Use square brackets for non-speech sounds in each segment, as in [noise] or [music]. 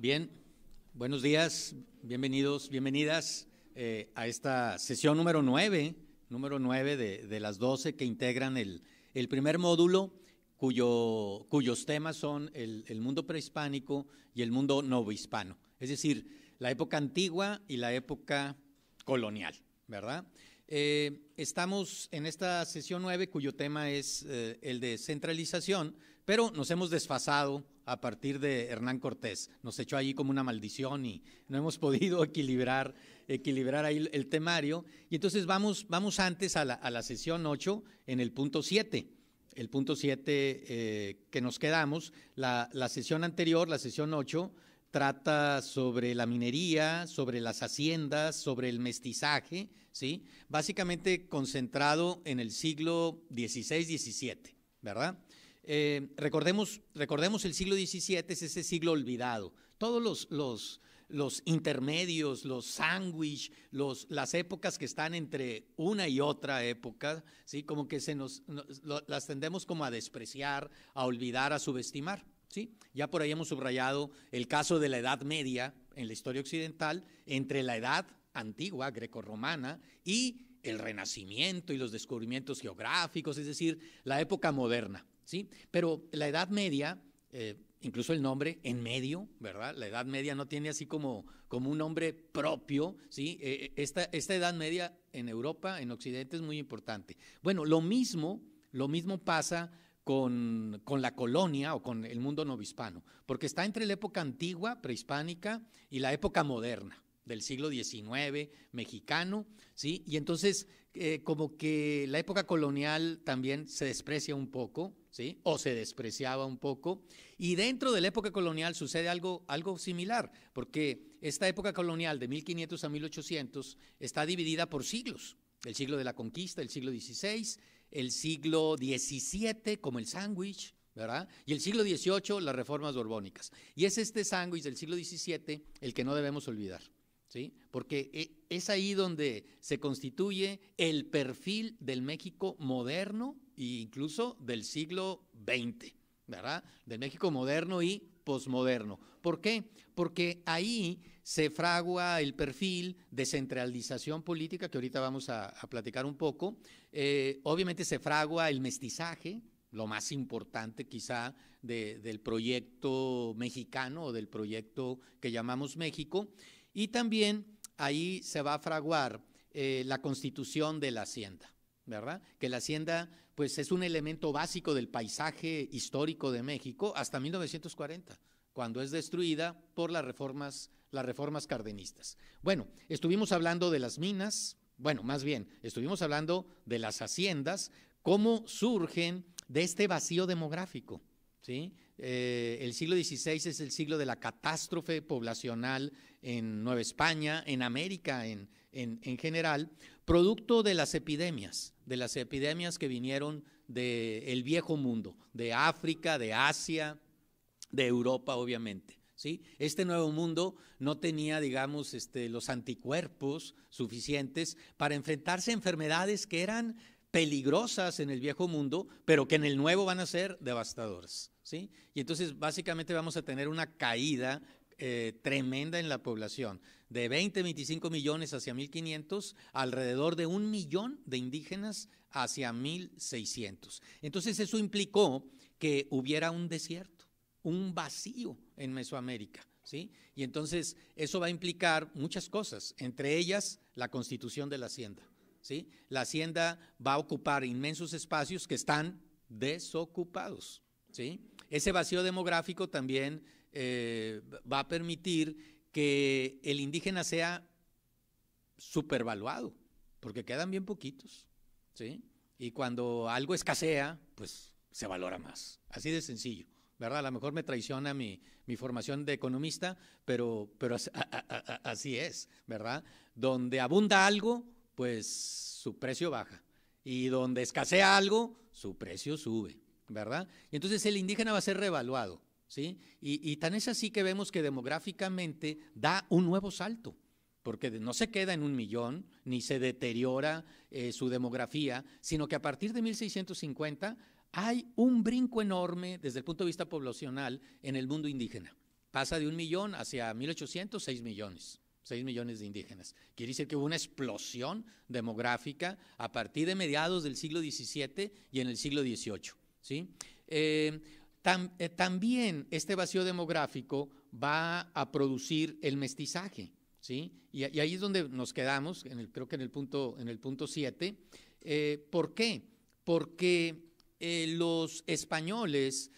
Bien, buenos días, bienvenidos, bienvenidas eh, a esta sesión número 9, número 9 de, las 12 que integran el, primer módulo, cuyos temas son el, mundo prehispánico y el mundo novohispano, es decir, la época antigua y la época colonial, ¿verdad? Eh, estamos en esta sesión 9 cuyo tema es eh, el de centralización, pero nos hemos desfasado a partir de Hernán Cortés. Nos echó allí como una maldición y no hemos [laughs] podido equilibrar, equilibrar ahí el temario. Y entonces vamos, vamos antes a la, sesión 8 en el punto 7 el punto 7 eh, que nos quedamos, la, sesión anterior, la sesión 8, trata sobre la minería, sobre las haciendas, sobre el mestizaje, ¿sí? Básicamente concentrado en el siglo XVI-XVII, ¿verdad? Eh, recordemos, recordemos el siglo XVII es ese siglo olvidado. Todos los, intermedios, los sandwich, las épocas que están entre una y otra época, ¿sí? como que se nos, las tendemos como a despreciar, a olvidar, a subestimar. ¿sí? Ya por ahí hemos subrayado el caso de la Edad Media en la historia occidental, entre la Edad antigua, greco grecorromana, y el Renacimiento y los descubrimientos geográficos, es decir, la época moderna. ¿sí? Pero la Edad Media, eh, incluso el nombre en medio, ¿verdad? La Edad Media no tiene así como, como un nombre propio, ¿sí? Eh, eh, esta, Edad Media en Europa, en Occidente, es muy importante. Bueno, lo mismo, lo mismo pasa con, la colonia o con el mundo novohispano, porque está entre la época antigua, prehispánica, y la época moderna del siglo XIX mexicano, ¿sí? Y entonces eh, como que la época colonial también se desprecia un poco, ¿sí? O se despreciaba un poco. Y dentro de la época colonial sucede algo, algo similar, porque esta época colonial de 1500 a 1800 está dividida por siglos. El siglo de la conquista, el siglo XVI, el siglo XVII, como el sándwich, ¿verdad? Y el siglo XVIII, las reformas borbónicas. Y es este sándwich del siglo XVII el que no debemos olvidar. ¿sí? Porque e, es ahí donde se constituye el perfil del México moderno e incluso del siglo XX, ¿verdad? Del México moderno y posmoderno. ¿Por qué? Porque ahí se fragua el perfil de centralización política, que ahorita vamos a, platicar un poco. Eh, obviamente se fragua el mestizaje, lo más importante quizá del proyecto mexicano o del proyecto que llamamos México. Y también ahí se va a fraguar eh, la constitución de la hacienda, ¿verdad? Que la hacienda pues es un elemento básico del paisaje histórico de México hasta 1940, cuando es destruida por las reformas, las reformas cardenistas. Bueno, estuvimos hablando de las minas, bueno, más bien, estuvimos hablando de las haciendas, cómo surgen de este vacío demográfico. Eh, el siglo XVI es el siglo de la catástrofe poblacional en Nueva España, en América en, general, producto de las epidemias, de las epidemias que vinieron del viejo mundo, de África, de Asia, de Europa, obviamente. Este nuevo mundo no tenía, digamos, este, los anticuerpos suficientes para enfrentarse a enfermedades que eran peligrosas en el viejo mundo, pero que en el nuevo van a ser devastadoras. ¿sí? Y entonces básicamente vamos a tener una caída eh, tremenda en la población, de 20, 25 millones hacia 1.500, alrededor de un millón de indígenas hacia 1.600. Entonces eso implicó que hubiera un desierto, un vacío en Mesoamérica. ¿Sí? Y entonces eso va a implicar muchas cosas, entre ellas la constitución de la hacienda. ¿sí? La hacienda va a ocupar inmensos espacios que están desocupados. ¿sí? Ese vacío demográfico también eh, va a permitir que el indígena sea supervaluado, porque quedan bien poquitos, ¿sí? Y cuando algo escasea, pues se valora más. Así de sencillo, ¿verdad? A lo mejor me traiciona mi, mi formación de economista, pero, pero así es, ¿verdad? Donde abunda algo, pues su precio baja. Y donde escasea algo, su precio sube. ¿verdad? Y entonces el indígena va a ser revaluado, ¿sí? Y, tan es así que vemos que demográficamente da un nuevo salto porque no se queda en un millón, ni se deteriora eh, su demografía, sino que a partir de 1650 hay un brinco enorme desde el punto de vista poblacional en el mundo indígena. Pasa de un millón hacia 1800, 6 millones, 6 millones de indígenas. Quiere decir que hubo una explosión demográfica a partir de mediados del siglo XVII y en el siglo XVIII. ¿sí? Eh, eh, también este vacío demográfico va a producir el mestizaje, ¿sí? Y, ahí es donde nos quedamos, creo que en el punto en el punto 7. Eh, ¿Por qué? Porque los españoles,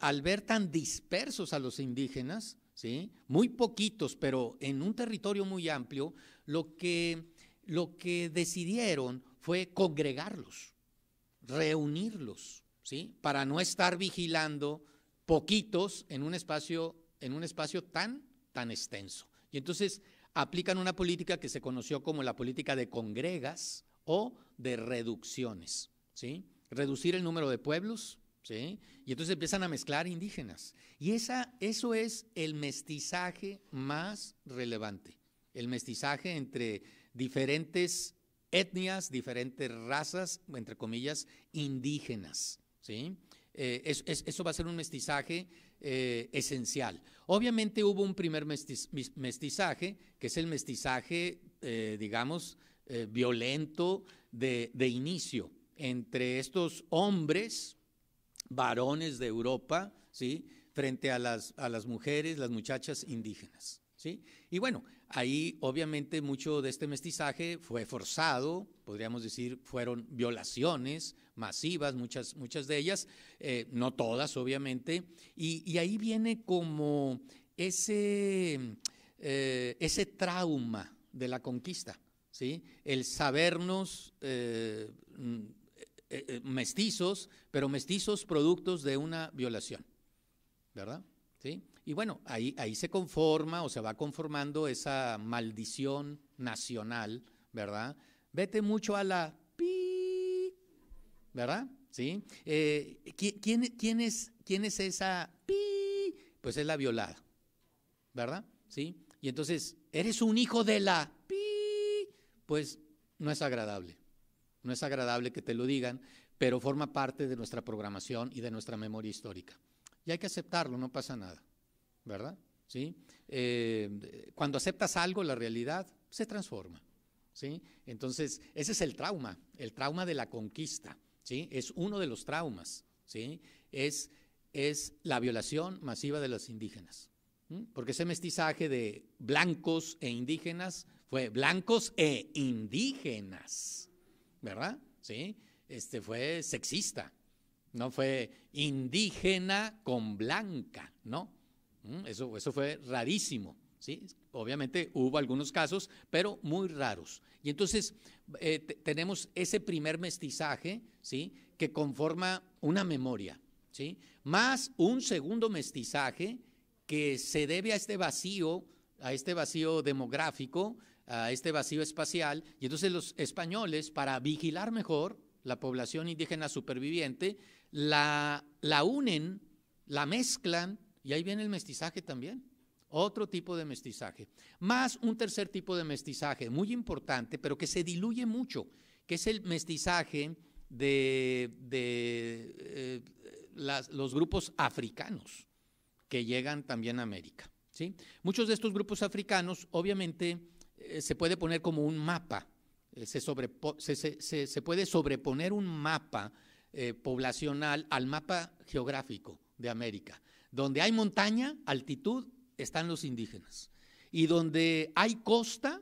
al ver tan dispersos a los indígenas, ¿sí? Muy poquitos, pero en un territorio muy amplio, lo que, lo que decidieron fue congregarlos, reunirlos, ¿sí? Para no estar vigilando poquitos en un espacio, en un espacio tan, tan extenso. Y entonces aplican una política que se conoció como la política de congregas o de reducciones, ¿sí? Reducir el número de pueblos, ¿sí? Y entonces empiezan a mezclar indígenas. Y eso es el mestizaje más relevante, el mestizaje entre diferentes etnias, diferentes razas, entre comillas, indígenas. ¿sí? Eh, eso va a ser un mestizaje eh, esencial. Obviamente hubo un primer mestizaje, que es el mestizaje, eh, digamos, violento de, inicio entre estos hombres, varones de Europa, ¿sí? frente a las, mujeres, las muchachas indígenas. ¿sí? Y bueno, ahí obviamente mucho de este mestizaje fue forzado, podríamos decir, fueron violaciones, masivas, muchas, muchas de ellas, eh, no todas obviamente, y, ahí viene como ese, eh, ese trauma de la conquista, ¿sí? el sabernos eh, mm, mestizos, pero mestizos productos de una violación, ¿verdad? ¿Sí? Y bueno, ahí, ahí se conforma o se va conformando esa maldición nacional, ¿verdad? Vete mucho a la ¿verdad? ¿Sí? Eh, ¿quién, es, esa? ¡Pi! Pues es la violada, ¿verdad? ¿Sí? Y entonces, eres un hijo de la... ¡Pi! Pues no es agradable. No es agradable que te lo digan, pero forma parte de nuestra programación y de nuestra memoria histórica. Y hay que aceptarlo, no pasa nada, ¿verdad? ¿Sí? Eh, cuando aceptas algo, la realidad se transforma. ¿sí? Entonces, ese es el trauma, el trauma de la conquista. ¿sí? Es uno de los traumas, ¿sí? Es, es la violación masiva de los indígenas. Porque ese mestizaje de blancos e indígenas fue blancos e indígenas, ¿verdad? ¿Sí? Este fue sexista, no fue indígena con blanca, ¿no? Eso, eso fue rarísimo, ¿sí? obviamente hubo algunos casos, pero muy raros. Y entonces eh, tenemos ese primer mestizaje, ¿sí? Que conforma una memoria, ¿sí? Más un segundo mestizaje que se debe a este vacío, a este vacío demográfico, a este vacío espacial. Y entonces los españoles, para vigilar mejor la población indígena superviviente, la, la unen, la mezclan, y ahí viene el mestizaje también. Otro tipo de mestizaje. Más un tercer tipo de mestizaje, muy importante, pero que se diluye mucho, que es el mestizaje de, eh, los grupos africanos que llegan también a América. ¿sí? Muchos de estos grupos africanos, obviamente, eh, se puede poner como un mapa, eh, se, puede sobreponer un mapa poblacional al mapa geográfico de América, donde hay montaña, altitud están los indígenas. Y donde hay costa,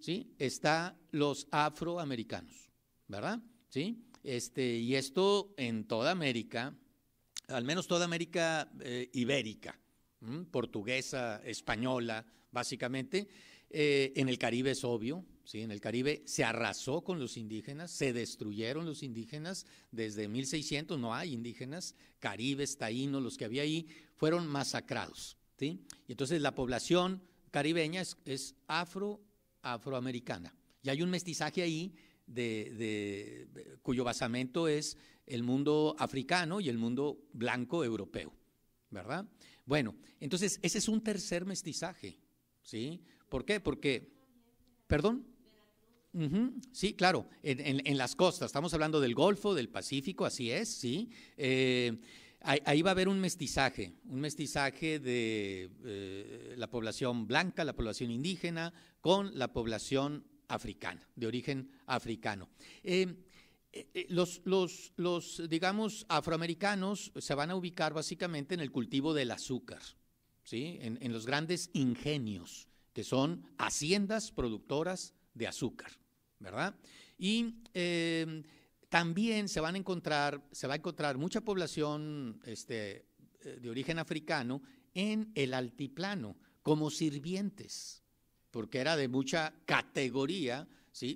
¿sí? Están los afroamericanos, ¿verdad? ¿Sí? Este, y esto en toda América, al menos toda América eh, ibérica, portuguesa, española, básicamente. Eh, en el Caribe es obvio, ¿sí? en el Caribe se arrasó con los indígenas, se destruyeron los indígenas, desde 1600 no hay indígenas, caribes, taínos, los que había ahí, fueron masacrados. Y entonces la población caribeña es, afro, afroamericana. Y hay un mestizaje ahí cuyo basamento es el mundo africano y el mundo blanco europeo, ¿verdad? Bueno, entonces ese es un tercer mestizaje, ¿sí? ¿Por qué? Porque, perdón. sí, claro, en, las costas, estamos hablando del Golfo, del Pacífico, así es, sí. Eh, Ahí va a haber un mestizaje, un mestizaje de eh, la población blanca, la población indígena, con la población africana, de origen africano. Eh, eh, los, digamos, afroamericanos se van a ubicar básicamente en el cultivo del azúcar, ¿sí? en, en los grandes ingenios, que son haciendas productoras de azúcar, ¿verdad? Y también se van a encontrar, se va a encontrar mucha población este, eh, de origen africano en el altiplano como sirvientes, porque era de mucha categoría,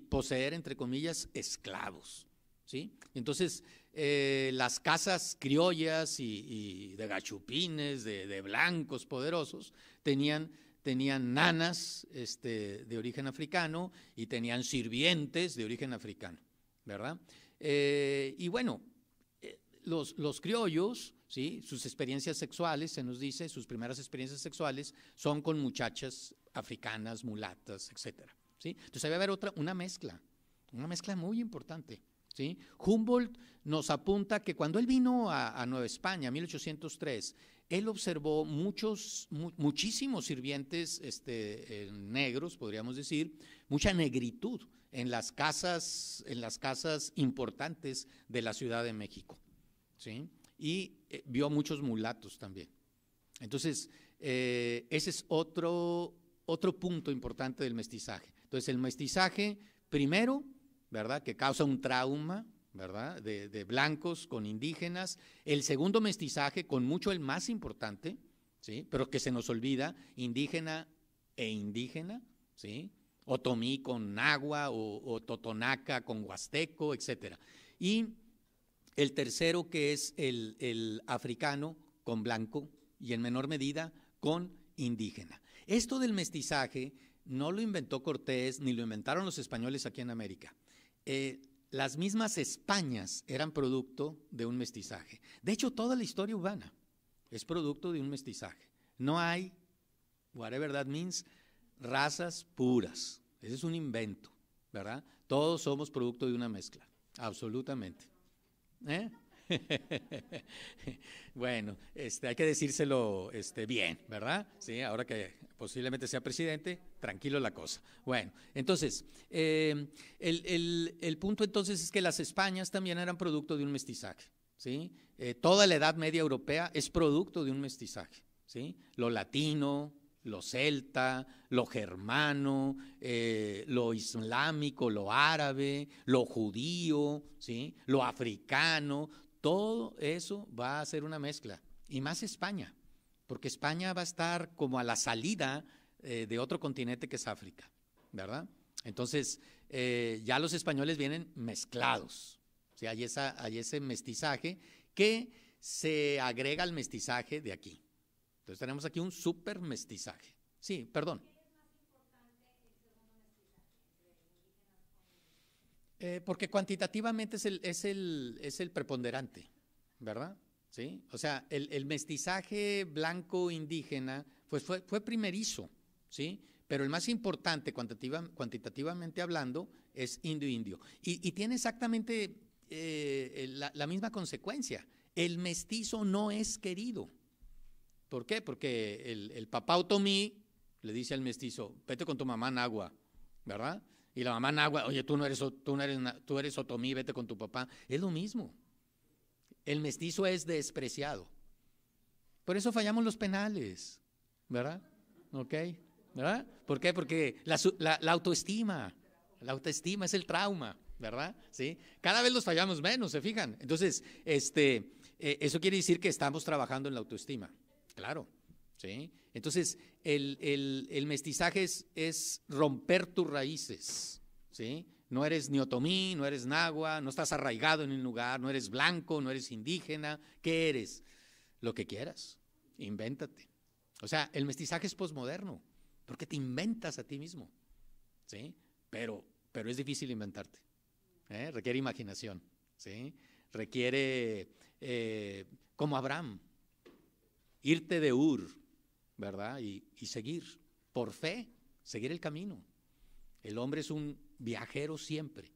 poseer, entre comillas, esclavos. ¿sí? Entonces, eh, las casas criollas y, de gachupines, de, blancos poderosos, tenían, tenían nanas este, de origen africano y tenían sirvientes de origen africano, ¿verdad? Eh, y bueno, eh, los, criollos, sus experiencias sexuales, se nos dice, sus primeras experiencias sexuales son con muchachas africanas, mulatas, etc. ¿sí? Entonces había haber otra, una mezcla, una mezcla muy importante. Humboldt nos apunta que cuando él vino a, Nueva España, 1803, él observó muchos, muchísimos sirvientes este, eh, negros, podríamos decir, mucha negritud en las casas, en las casas importantes de la Ciudad de México. ¿sí? Y eh, vio muchos mulatos también. Entonces, eh, ese es otro, otro punto importante del mestizaje. Entonces, el mestizaje, primero, ¿verdad? Que causa un trauma, ¿verdad? De, de, blancos con indígenas. El segundo mestizaje, con mucho el más importante, ¿sí? Pero que se nos olvida, indígena e indígena, ¿sí? otomí con nagua o, totonaca con huasteco, etc. Y el tercero que es el, africano con blanco y en menor medida con indígena. Esto del mestizaje no lo inventó Cortés ni lo inventaron los españoles aquí en América. Eh, las mismas Españas eran producto de un mestizaje. De hecho, toda la historia urbana es producto de un mestizaje. No hay, whatever that means, razas puras. Ese es un invento, ¿verdad? Todos somos producto de una mezcla, absolutamente. ¿Eh? [laughs] bueno, este, hay que decírselo este, bien, ¿verdad? Sí, ahora que posiblemente sea presidente, tranquilo la cosa. Bueno, entonces, em, el, punto entonces es que las Españas también eran producto de un mestizaje, ¿sí? Eh, toda la Edad Media Europea es producto de un mestizaje, ¿sí? Lo latino, lo celta, lo germano, eh, lo islámico, lo árabe, lo judío, ¿sí? lo africano, todo eso va a ser una mezcla. Y más España, porque España va a estar como a la salida eh, de otro continente que es África, ¿verdad? Entonces, eh, ya los españoles vienen mezclados. hay, esa, hay ese mestizaje que se agrega al mestizaje de aquí. Entonces tenemos aquí un super mestizaje. Sí, perdón. Eh, porque cuantitativamente es el, es, el, es el preponderante, ¿verdad? ¿Sí? O sea, el, mestizaje blanco-indígena pues fue, fue primerizo, ¿sí? Pero el más importante cuantitativamente hablando es indio-indio. Y, tiene exactamente eh, eh, la misma consecuencia. El mestizo no es querido. ¿Por qué? Porque el, papá otomí le dice al mestizo, vete con tu mamá en agua, ¿verdad? Y la mamá en agua, oye, tú no eres, tú eres, tú eres otomí, vete con tu papá. Es lo mismo. El mestizo es despreciado. Por eso fallamos los penales, ¿verdad? ¿Ok? ¿Verdad? ¿Por qué? Porque la, autoestima, la autoestima es el trauma, ¿verdad? ¿Sí? Cada vez los fallamos menos, ¿se fijan? Entonces, este, eh, eso quiere decir que estamos trabajando en la autoestima. Claro. ¿sí? Entonces, el, mestizaje es, romper tus raíces. ¿sí? No eres niotomí, no eres nagua, no estás arraigado en un lugar, no eres blanco, no eres indígena. ¿Qué eres? Lo que quieras. Invéntate. O sea, el mestizaje es posmoderno, porque te inventas a ti mismo. ¿sí? Pero, pero es difícil inventarte. ¿eh? Requiere imaginación. ¿sí? Requiere, eh, como Abraham, irte de Ur, ¿verdad? Y, seguir, por fe, seguir el camino. El hombre es un viajero siempre.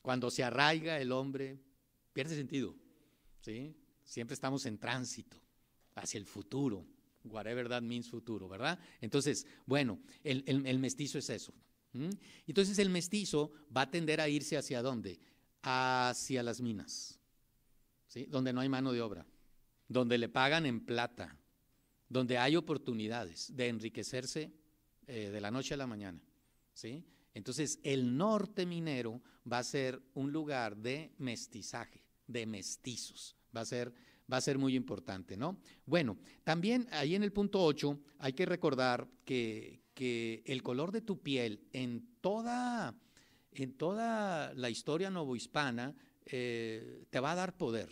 Cuando se arraiga el hombre, pierde sentido, ¿sí? Siempre estamos en tránsito hacia el futuro, whatever that means futuro, ¿verdad? Entonces, bueno, el, mestizo es eso. Entonces el mestizo va a tender a irse hacia dónde? Hacia las minas, ¿sí? Donde no hay mano de obra donde le pagan en plata, donde hay oportunidades de enriquecerse eh, de la noche a la mañana. ¿sí? Entonces, el norte minero va a ser un lugar de mestizaje, de mestizos. Va a ser, va a ser muy importante, ¿no? Bueno, también ahí en el punto 8 hay que recordar que, el color de tu piel en toda, en toda la historia novohispana eh, te va a dar poder.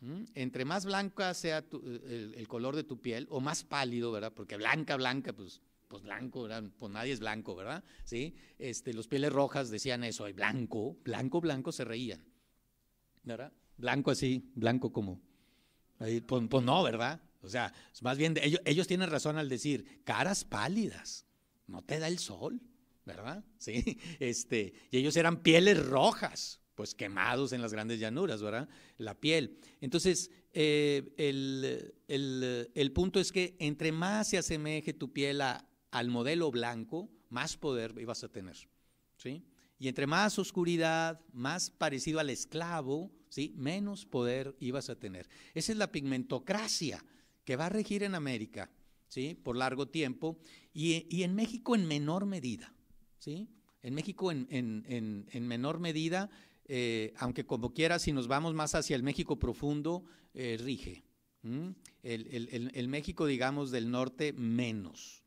¿Mm? Entre más blanca sea el, color de tu piel, o más pálido, ¿verdad? Porque blanca, blanca, pues, pues blanco, Pues nadie es blanco, ¿verdad? ¿Sí? Este, los pieles rojas decían eso, y blanco, blanco, blanco se reían, ¿verdad? Blanco así, blanco como. Pues, pues, no, ¿verdad? O sea, más bien ellos, ellos tienen razón al decir caras pálidas, no te da el sol, ¿verdad? [laughs] Sí, este, y ellos eran pieles rojas, pues quemados en las grandes llanuras, ¿verdad? La piel. Entonces, eh, el, punto es que entre más se asemeje tu piel al modelo blanco, más poder ibas a tener, ¿sí? Y entre más oscuridad, más parecido al esclavo, ¿sí? menos poder ibas a tener. Esa es la pigmentocracia que va a regir en América ¿sí? por largo tiempo y, en México en menor medida. ¿sí? En México en, en menor medida eh, aunque como quiera, si nos vamos más hacia el México profundo, eh, rige. El, México, digamos, del norte menos,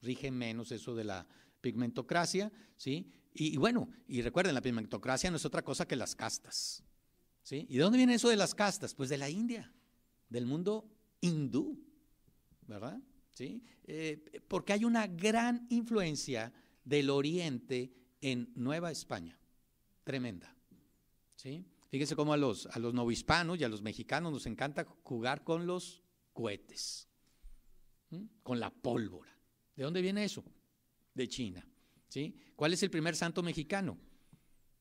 rige menos eso de la pigmentocracia, ¿sí? Y, bueno, y recuerden, la pigmentocracia no es otra cosa que las castas, ¿sí? ¿Y de dónde viene eso de las castas? Pues de la India, del mundo hindú, ¿verdad? ¿Sí? Eh, porque hay una gran influencia del Oriente en Nueva España, tremenda. Fíjense Fíjese cómo a los, a los novohispanos y a los mexicanos nos encanta jugar con los cohetes, con la pólvora. ¿De dónde viene eso? De China. ¿sí? ¿Cuál es el primer santo mexicano?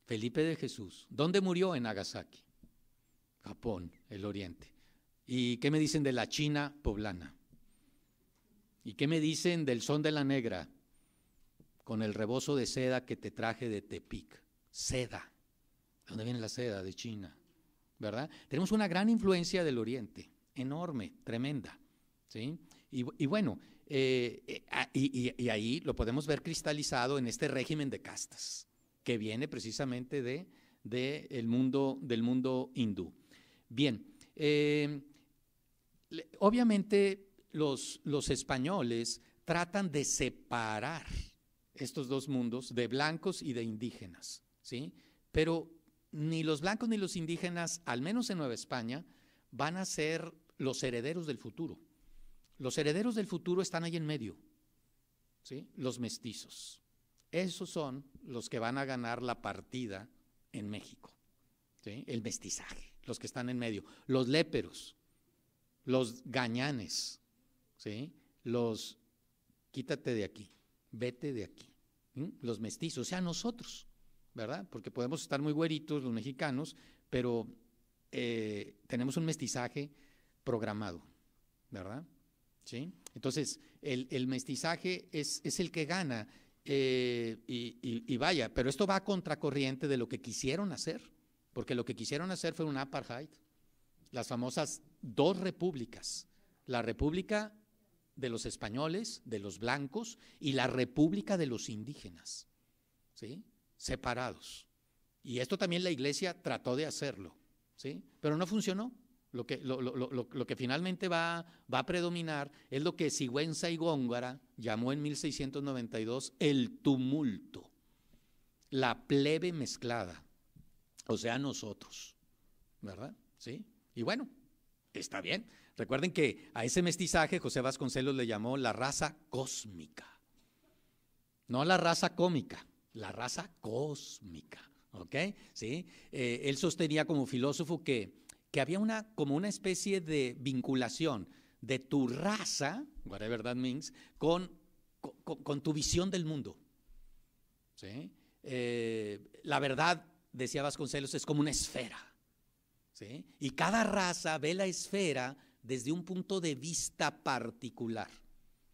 Felipe de Jesús. ¿Dónde murió? En Nagasaki, Japón, el Oriente. ¿Y qué me dicen de la China poblana? ¿Y qué me dicen del son de la negra? Con el rebozo de seda que te traje de Tepic. Seda. ¿De dónde viene la seda? De China, ¿verdad? Tenemos una gran influencia del Oriente, enorme, tremenda, ¿sí? Y, bueno, eh, eh, ah, y, ahí lo podemos ver cristalizado en este régimen de castas, que viene precisamente de, mundo, del mundo hindú. Bien, eh, obviamente los, los españoles tratan de separar estos dos mundos de blancos y de indígenas, ¿sí? Pero ni los blancos ni los indígenas, al menos en Nueva España, van a ser los herederos del futuro. Los herederos del futuro están ahí en medio, ¿sí? los mestizos. Esos son los que van a ganar la partida en México, el mestizaje, los que están en medio. Los léperos, los gañanes, ¿sí? los quítate de aquí, vete de aquí, los mestizos, o sea, nosotros. ¿verdad? Porque podemos estar muy güeritos los mexicanos, pero eh, tenemos un mestizaje programado, ¿verdad? ¿Sí? Entonces, el, mestizaje es, el que gana. Eh, y, vaya, pero esto va a contracorriente de lo que quisieron hacer, porque lo que quisieron hacer fue un apartheid, las famosas dos repúblicas, la república de los españoles, de los blancos, y la república de los indígenas. ¿Sí? separados. Y esto también la iglesia trató de hacerlo, ¿sí? Pero no funcionó. Lo que, lo, que finalmente va, va a predominar es lo que Sigüenza y Góngora llamó en 1692 el tumulto, la plebe mezclada, o sea, nosotros, ¿verdad? ¿Sí? Y bueno, está bien. Recuerden que a ese mestizaje José Vasconcelos le llamó la raza cósmica, no la raza cómica, la raza cósmica, ¿ok? ¿Sí? Eh, él sostenía como filósofo que, había una, como una especie de vinculación de tu raza, whatever that means, con, tu visión del mundo. Eh, la verdad, decía Vasconcelos, es como una esfera. Y cada raza ve la esfera desde un punto de vista particular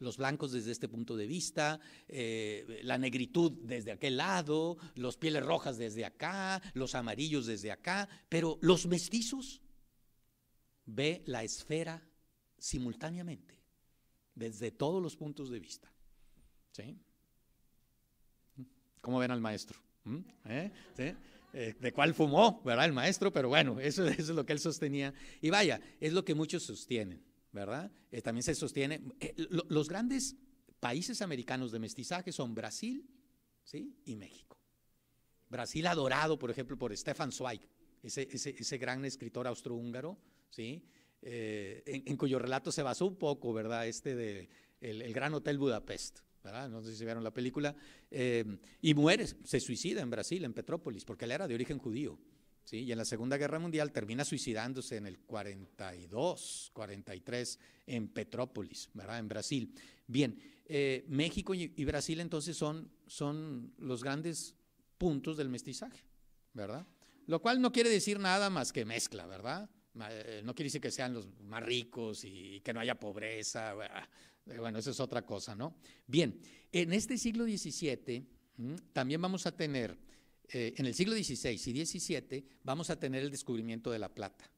los blancos desde este punto de vista, eh, la negritud desde aquel lado, los pieles rojas desde acá, los amarillos desde acá, pero los mestizos ve la esfera simultáneamente, desde todos los puntos de vista. ¿Sí? ¿Cómo ven al maestro? ¿Mm? ¿Eh? Eh, de cuál fumó, ¿verdad? El maestro, pero bueno, eso, es lo que él sostenía. Y vaya, es lo que muchos sostienen. ¿verdad? Eh, también se sostiene. Eh, los grandes países americanos de mestizaje son Brasil ¿sí? y México. Brasil adorado, por ejemplo, por Stefan Zweig, ese, gran escritor austrohúngaro, ¿sí? Eh, en, cuyo relato se basó un poco, ¿verdad? Este de El, Gran Hotel Budapest, ¿verdad? No sé si vieron la película. y muere, se suicida en Brasil, en Petrópolis, porque él era de origen judío. ¿sí? Y en la Segunda Guerra Mundial termina suicidándose en el 42, 43 en Petrópolis, ¿verdad? En Brasil. Bien, eh, México y, Brasil entonces son, son los grandes puntos del mestizaje, ¿verdad? Lo cual no quiere decir nada más que mezcla, ¿verdad? Eh, no quiere decir que sean los más ricos y que no haya pobreza. Eh, bueno, eso es otra cosa, ¿no? Bien, en este siglo XVII también vamos a tener eh, en el siglo XVI y XVII vamos a tener el descubrimiento de la plata.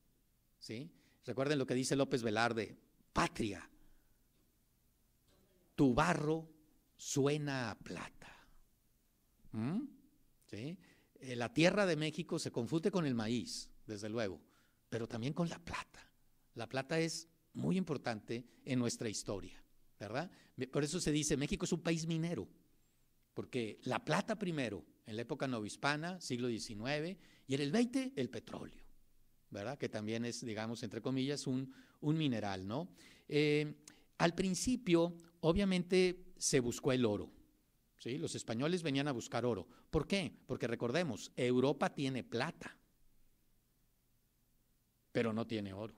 ¿sí? Recuerden lo que dice López Velarde, patria, tu barro suena a plata. ¿Mm? ¿Sí? Eh, la tierra de México se confunde con el maíz, desde luego, pero también con la plata. La plata es muy importante en nuestra historia, ¿verdad? Por eso se dice, México es un país minero, porque la plata primero, en la época novohispana, siglo XIX, y en el XX el petróleo, ¿verdad? Que también es, digamos, entre comillas, un, mineral, ¿no? Eh, al principio, obviamente, se buscó el oro. ¿sí? Los españoles venían a buscar oro. ¿Por qué? Porque recordemos, Europa tiene plata, pero no tiene oro.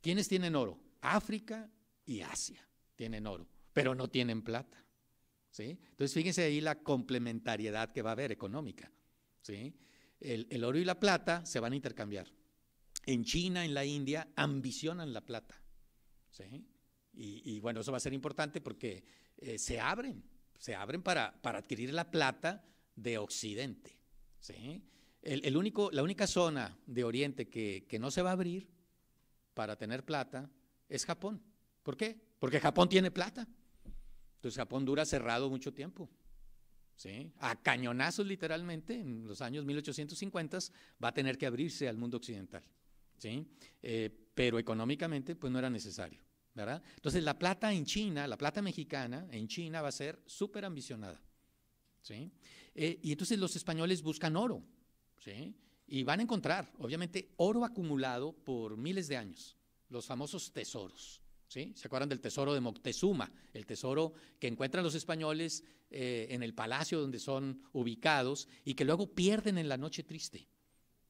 ¿Quiénes tienen oro? África y Asia tienen oro, pero no tienen plata. Entonces fíjense ahí la complementariedad que va a haber económica, El, oro y la plata se van a intercambiar. En China, en la India, ambicionan la plata, Y, bueno, eso va a ser importante porque eh, se abren, se abren para, adquirir la plata de Occidente. El, único, la única zona de Oriente que, que, no se va a abrir para tener plata es Japón. ¿Por qué? Porque Japón tiene plata. Entonces Japón dura cerrado mucho tiempo. ¿sí? A cañonazos literalmente, en los años 1850 va a tener que abrirse al mundo occidental. ¿sí? Eh, pero económicamente pues no era necesario. ¿verdad? Entonces la plata en China, la plata mexicana en China va a ser súper ambicionada. ¿sí? Eh, y entonces los españoles buscan oro. ¿sí? Y van a encontrar, obviamente, oro acumulado por miles de años, los famosos tesoros. ¿sí? ¿Se acuerdan del tesoro de Moctezuma? El tesoro que encuentran los españoles eh, en el palacio donde son ubicados y que luego pierden en la noche triste,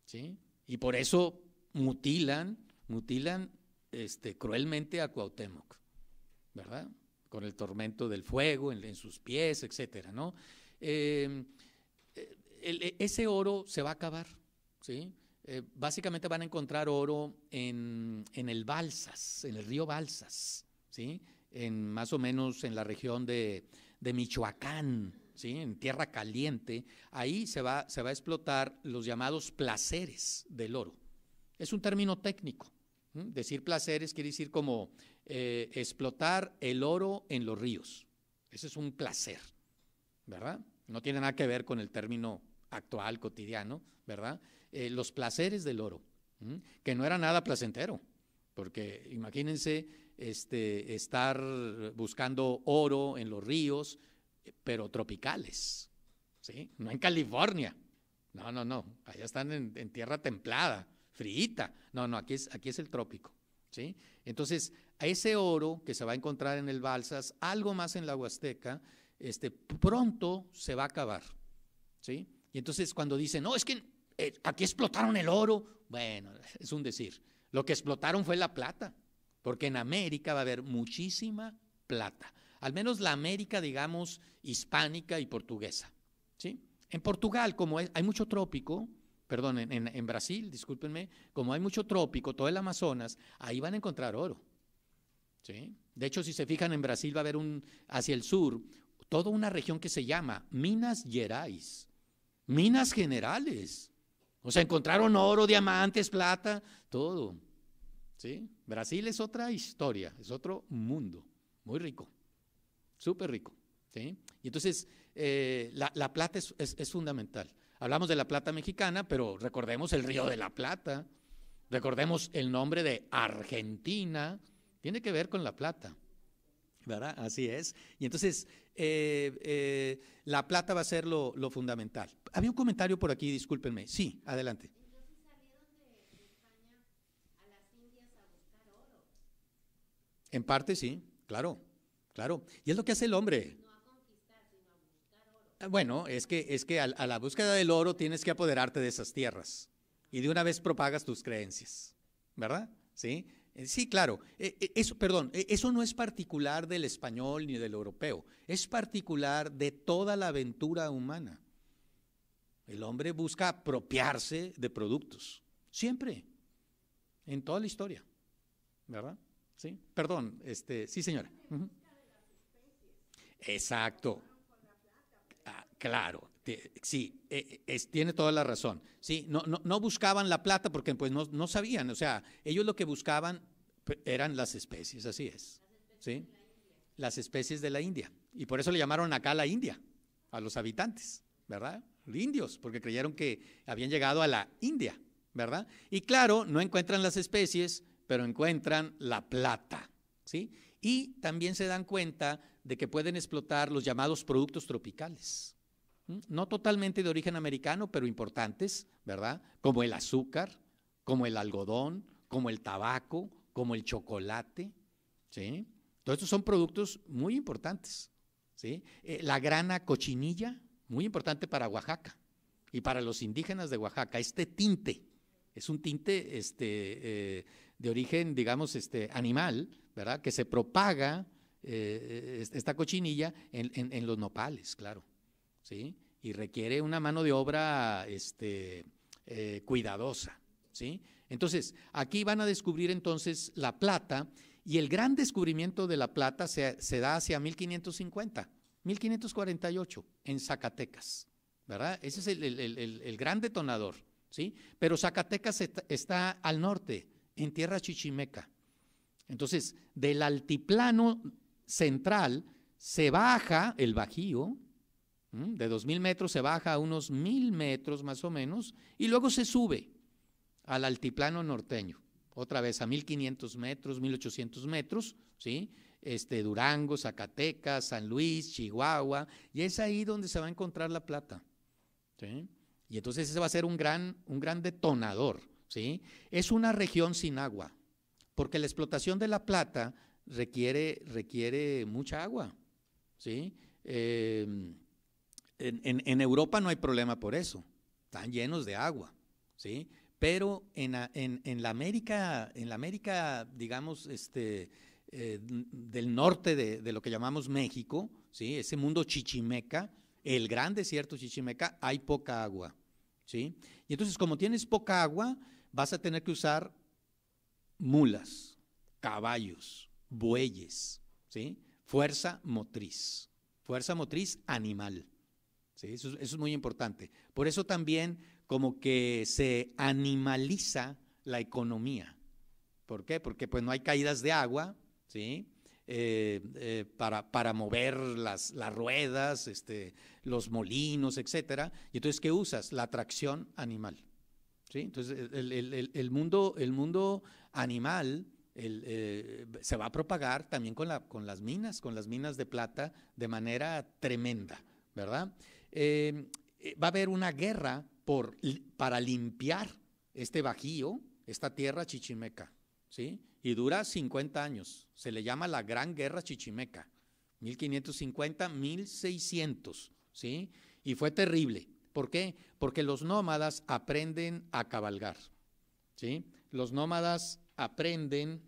¿sí? Y por eso mutilan, mutilan este, cruelmente a Cuauhtémoc, ¿verdad? Con el tormento del fuego en, sus pies, etcétera, ¿no? Eh, eh, e, ese oro se va a acabar, ¿sí? Eh, básicamente van a encontrar oro en, el Balsas, en el río Balsas, ¿sí? en, más o menos en la región de, Michoacán, ¿sí? en tierra caliente. Ahí se va, se va a explotar los llamados placeres del oro. Es un término técnico. Decir placeres quiere decir como eh, explotar el oro en los ríos. Ese es un placer, ¿verdad? No tiene nada que ver con el término actual, cotidiano, ¿verdad? Eh, los placeres del oro, que no era nada placentero, porque imagínense este, estar buscando oro en los ríos, eh, pero tropicales, ¿sí? No en California, no, no, no, allá están en, tierra templada, fríita, no, no, aquí es, aquí es el trópico, ¿sí? Entonces, a ese oro que se va a encontrar en el Balsas, algo más en la Huasteca, este, pronto se va a acabar, ¿sí? Y entonces cuando dicen, no, es que eh, aquí explotaron el oro. Bueno, [laughs] es un decir. Lo que explotaron fue la plata, porque en América va a haber muchísima plata. Al menos la América, digamos, hispánica y portuguesa. ¿sí? En Portugal, como hay mucho trópico, perdón, en, Brasil, discúlpenme, como hay mucho trópico, todo el Amazonas, ahí van a encontrar oro. De hecho, si se fijan, en Brasil va a haber un, hacia el sur, toda una región que se llama Minas Gerais, Minas Generales. O sea, encontraron oro, diamantes, plata, todo. ¿Sí? Brasil es otra historia, es otro mundo, muy rico, súper rico. Y entonces, eh, la, plata es, fundamental. Hablamos de la plata mexicana, pero recordemos el río de la plata, recordemos el nombre de Argentina, tiene que ver con la plata. ¿Verdad? Así es. Y entonces, eh, eh, la plata va a ser lo, fundamental. Había un comentario por aquí, discúlpenme. Sí, adelante. En parte sí, claro, claro. Y es lo que hace el hombre. Ah, bueno, es que, es que a, a, la búsqueda del oro tienes que apoderarte de esas tierras y de una vez propagas tus creencias, ¿verdad? Sí, eh, sí, claro. Eh, eh, eso, perdón, eso no es particular del español ni del europeo, es particular de toda la aventura humana. El hombre busca apropiarse de productos, siempre, en toda la historia. ¿Verdad? Sí, perdón, este, sí, señora. Exacto. Ah, claro, Sí, e, e, tiene toda la razón. no, buscaban la plata porque pues no, sabían, o sea, ellos lo que buscaban eran las especies, así es. ¿sí? Las especies de la India. Y por eso le llamaron acá la India, a los habitantes, ¿verdad? Indios, porque creyeron que habían llegado a la India, ¿verdad? Y claro, no encuentran las especies, pero encuentran la plata, ¿sí? Y también se dan cuenta de que pueden explotar los llamados productos tropicales no totalmente de origen americano, pero importantes, ¿verdad? Como el azúcar, como el algodón, como el tabaco, como el chocolate, ¿sí? Todos estos son productos muy importantes, ¿sí? Eh, la grana cochinilla, muy importante para Oaxaca y para los indígenas de Oaxaca, este tinte, es un tinte este, eh, de origen, digamos, este, animal, ¿verdad? Que se propaga eh, esta cochinilla en los nopales, claro. ¿sí? Y requiere una mano de obra este, eh, cuidadosa, ¿sí? Entonces, aquí van a descubrir entonces la plata y el gran descubrimiento de la plata se, da hacia 1550, 1548, en Zacatecas, ¿verdad? Ese es el, gran detonador, ¿sí? Pero Zacatecas está al norte, en tierra chichimeca. Entonces, del altiplano central se baja el Bajío, de 2.000 metros se baja a unos 1.000 metros más o menos y luego se sube al altiplano norteño, otra vez a 1.500 metros, 1.800 metros, ¿sí? Este, Durango, Zacatecas, San Luis, Chihuahua, y es ahí donde se va a encontrar la plata. Y entonces ese va a ser un gran, un detonador. ¿sí? Es una región sin agua, porque la explotación de la plata requiere, requiere mucha agua. ¿sí? Em, en, Europa no hay problema por eso, están llenos de agua, ¿sí? Pero en, la, América, en la América, digamos, este, eh, del norte de, lo que llamamos México, ¿sí? Ese mundo chichimeca, el gran desierto chichimeca, hay poca agua, ¿sí? Y entonces, como tienes poca agua, vas a tener que usar mulas, caballos, bueyes, ¿sí? Fuerza motriz, fuerza motriz animal. Eso, es muy importante. Por eso también como que se animaliza la economía. ¿Por qué? Porque pues no hay caídas de agua, ¿sí? Eh, eh, para, mover las, ruedas, este, los molinos, etcétera. Y entonces, ¿qué usas? La atracción animal. ¿sí? Entonces, el, mundo, el mundo animal eh, se va a propagar también con, la, con las minas, con las minas de plata de manera tremenda, ¿verdad? Em, eh, va a haber una guerra por, para limpiar este bajío, esta tierra chichimeca, ¿sí? Y dura 50 años. Se le llama la Gran Guerra Chichimeca, 1550-1600, ¿sí? Y fue terrible. ¿Por qué? Porque los nómadas aprenden a cabalgar, ¿sí? Los nómadas aprenden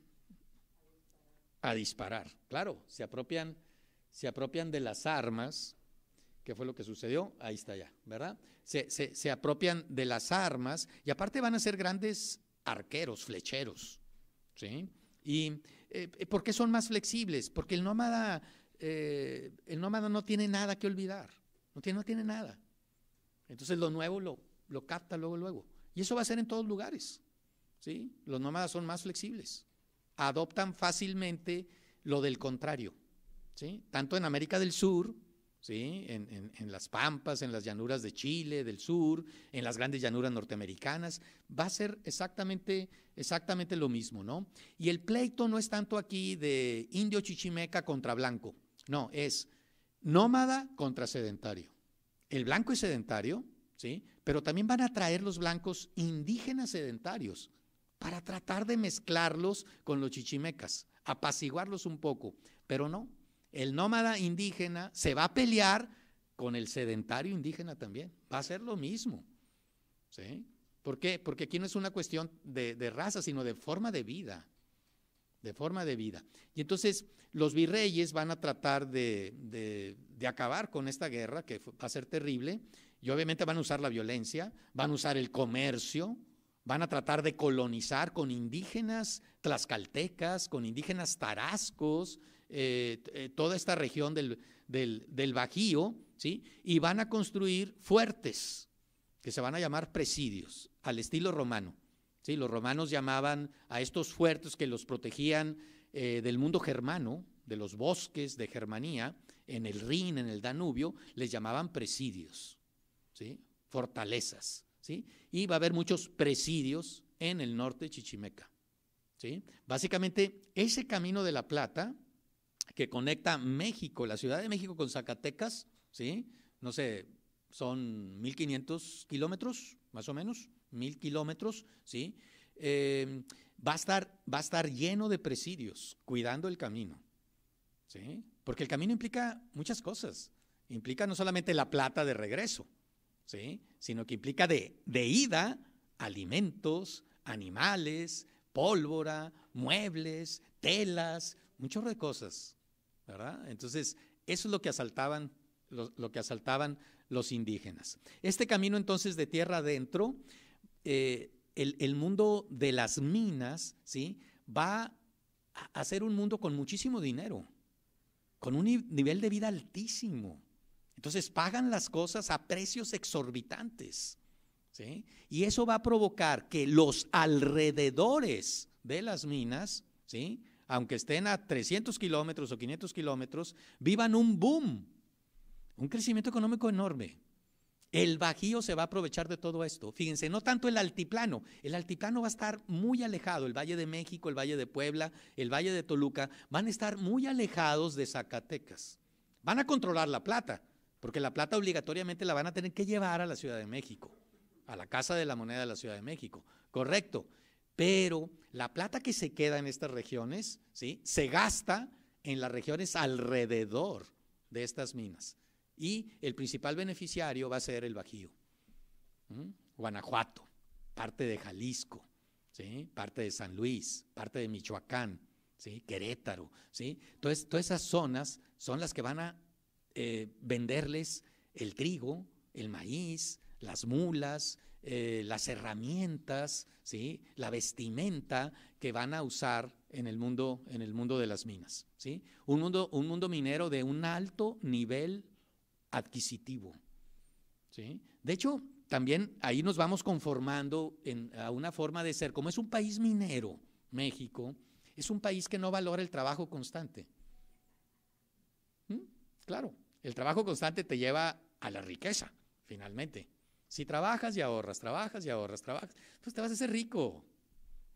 a disparar. Claro, se apropian, se apropian de las armas ¿Qué fue lo que sucedió, ahí está ya, ¿verdad? Se, apropian de las armas y aparte van a ser grandes arqueros, flecheros, ¿sí? ¿Y eh, por qué son más flexibles? Porque el nómada, eh, el nómada no tiene nada que olvidar, no tiene, no tiene nada. Entonces lo nuevo lo, lo capta luego, luego. Y eso va a ser en todos lugares, ¿sí? Los nómadas son más flexibles, adoptan fácilmente lo del contrario, ¿sí? Tanto en América del Sur, en, las pampas, en las llanuras de Chile, del sur, en las grandes llanuras norteamericanas, va a ser exactamente, exactamente lo mismo, ¿no? Y el pleito no es tanto aquí de indio chichimeca contra blanco, no, es nómada contra sedentario. El blanco es sedentario, ¿sí? Pero también van a traer los blancos indígenas sedentarios para tratar de mezclarlos con los chichimecas, apaciguarlos un poco, pero no, el nómada indígena se va a pelear con el sedentario indígena también. Va a ser lo mismo. ¿Sí? ¿Por qué? Porque aquí no es una cuestión de, raza, sino de forma de vida. De forma de vida. Y entonces los virreyes van a tratar de, de acabar con esta guerra, que va a ser terrible, y obviamente van a usar la violencia, van a usar el comercio, van a tratar de colonizar con indígenas tlaxcaltecas, con indígenas tarascos, eh, eh, toda esta región del, Bajío, ¿sí? y van a construir fuertes que se van a llamar presidios, al estilo romano. ¿sí? Los romanos llamaban a estos fuertes que los protegían eh, del mundo germano, de los bosques de Germania, en el Rin, en el Danubio, les llamaban presidios, ¿sí? fortalezas. ¿sí? Y va a haber muchos presidios en el norte de Chichimeca. ¿sí? Básicamente, ese camino de la plata que conecta México, la Ciudad de México con Zacatecas, ¿sí? No sé, son 1.500 kilómetros, más o menos, 1.000 kilómetros, ¿sí? Eh, va, a estar, va a estar lleno de presidios cuidando el camino, ¿sí? Porque el camino implica muchas cosas. Implica no solamente la plata de regreso, ¿sí? Sino que implica de, de ida alimentos, animales, pólvora, muebles, telas, un de cosas, entonces, eso es lo que asaltaban, lo, que asaltaban los indígenas. Este camino entonces de tierra adentro, eh, el, mundo de las minas, ¿sí? Va a ser un mundo con muchísimo dinero, con un nivel de vida altísimo. Entonces pagan las cosas a precios exorbitantes. Y eso va a provocar que los alrededores de las minas, ¿sí? aunque estén a 300 kilómetros o 500 kilómetros, vivan un boom, un crecimiento económico enorme. El Bajío se va a aprovechar de todo esto. Fíjense, no tanto el altiplano. El altiplano va a estar muy alejado. El Valle de México, el Valle de Puebla, el Valle de Toluca van a estar muy alejados de Zacatecas. Van a controlar la plata, porque la plata obligatoriamente la van a tener que llevar a la Ciudad de México, a la Casa de la Moneda de la Ciudad de México. Correcto pero la plata que se queda en estas regiones, Se gasta en las regiones alrededor de estas minas. Y el principal beneficiario va a ser el Bajío, Guanajuato, parte de Jalisco, parte de San Luis, parte de Michoacán, Querétaro. Entonces, todas esas zonas son las que van a eh, venderles el trigo, el maíz, las mulas, eh, las herramientas, ¿sí? la vestimenta que van a usar en el mundo, en el mundo de las minas. ¿sí? Un, mundo, un mundo minero de un alto nivel adquisitivo. ¿sí? De hecho, también ahí nos vamos conformando en, a una forma de ser. Como es un país minero, México, es un país que no valora el trabajo constante. ¿Mm? Claro, el trabajo constante te lleva a la riqueza, finalmente. Si trabajas y ahorras, trabajas y ahorras, trabajas, pues te vas a hacer rico.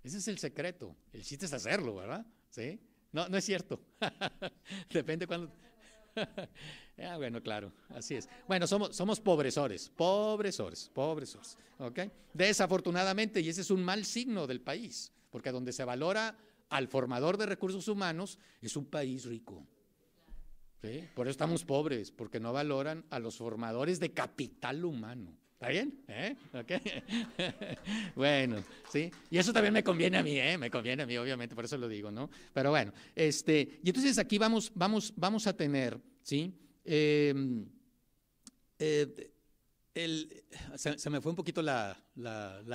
Ese es el secreto. El chiste es hacerlo, ¿verdad? ¿Sí? No, no es cierto. [laughs] Depende cuando. [laughs] Ah, bueno, claro, así es. Bueno, somos, somos pobresores, pobresores, pobresores. Desafortunadamente, y ese es un mal signo del país, porque donde se valora al formador de recursos humanos es un país rico. Por eso estamos pobres, porque no valoran a los formadores de capital humano. ¿Está bien? ¿Eh? [laughs] bueno, sí. Y eso también me conviene a mí, ¿eh? Me conviene a mí, obviamente, por eso lo digo, ¿no? Pero bueno, este, y entonces aquí vamos, vamos, vamos a tener, ¿sí? Em, eh, se, me fue un poquito la,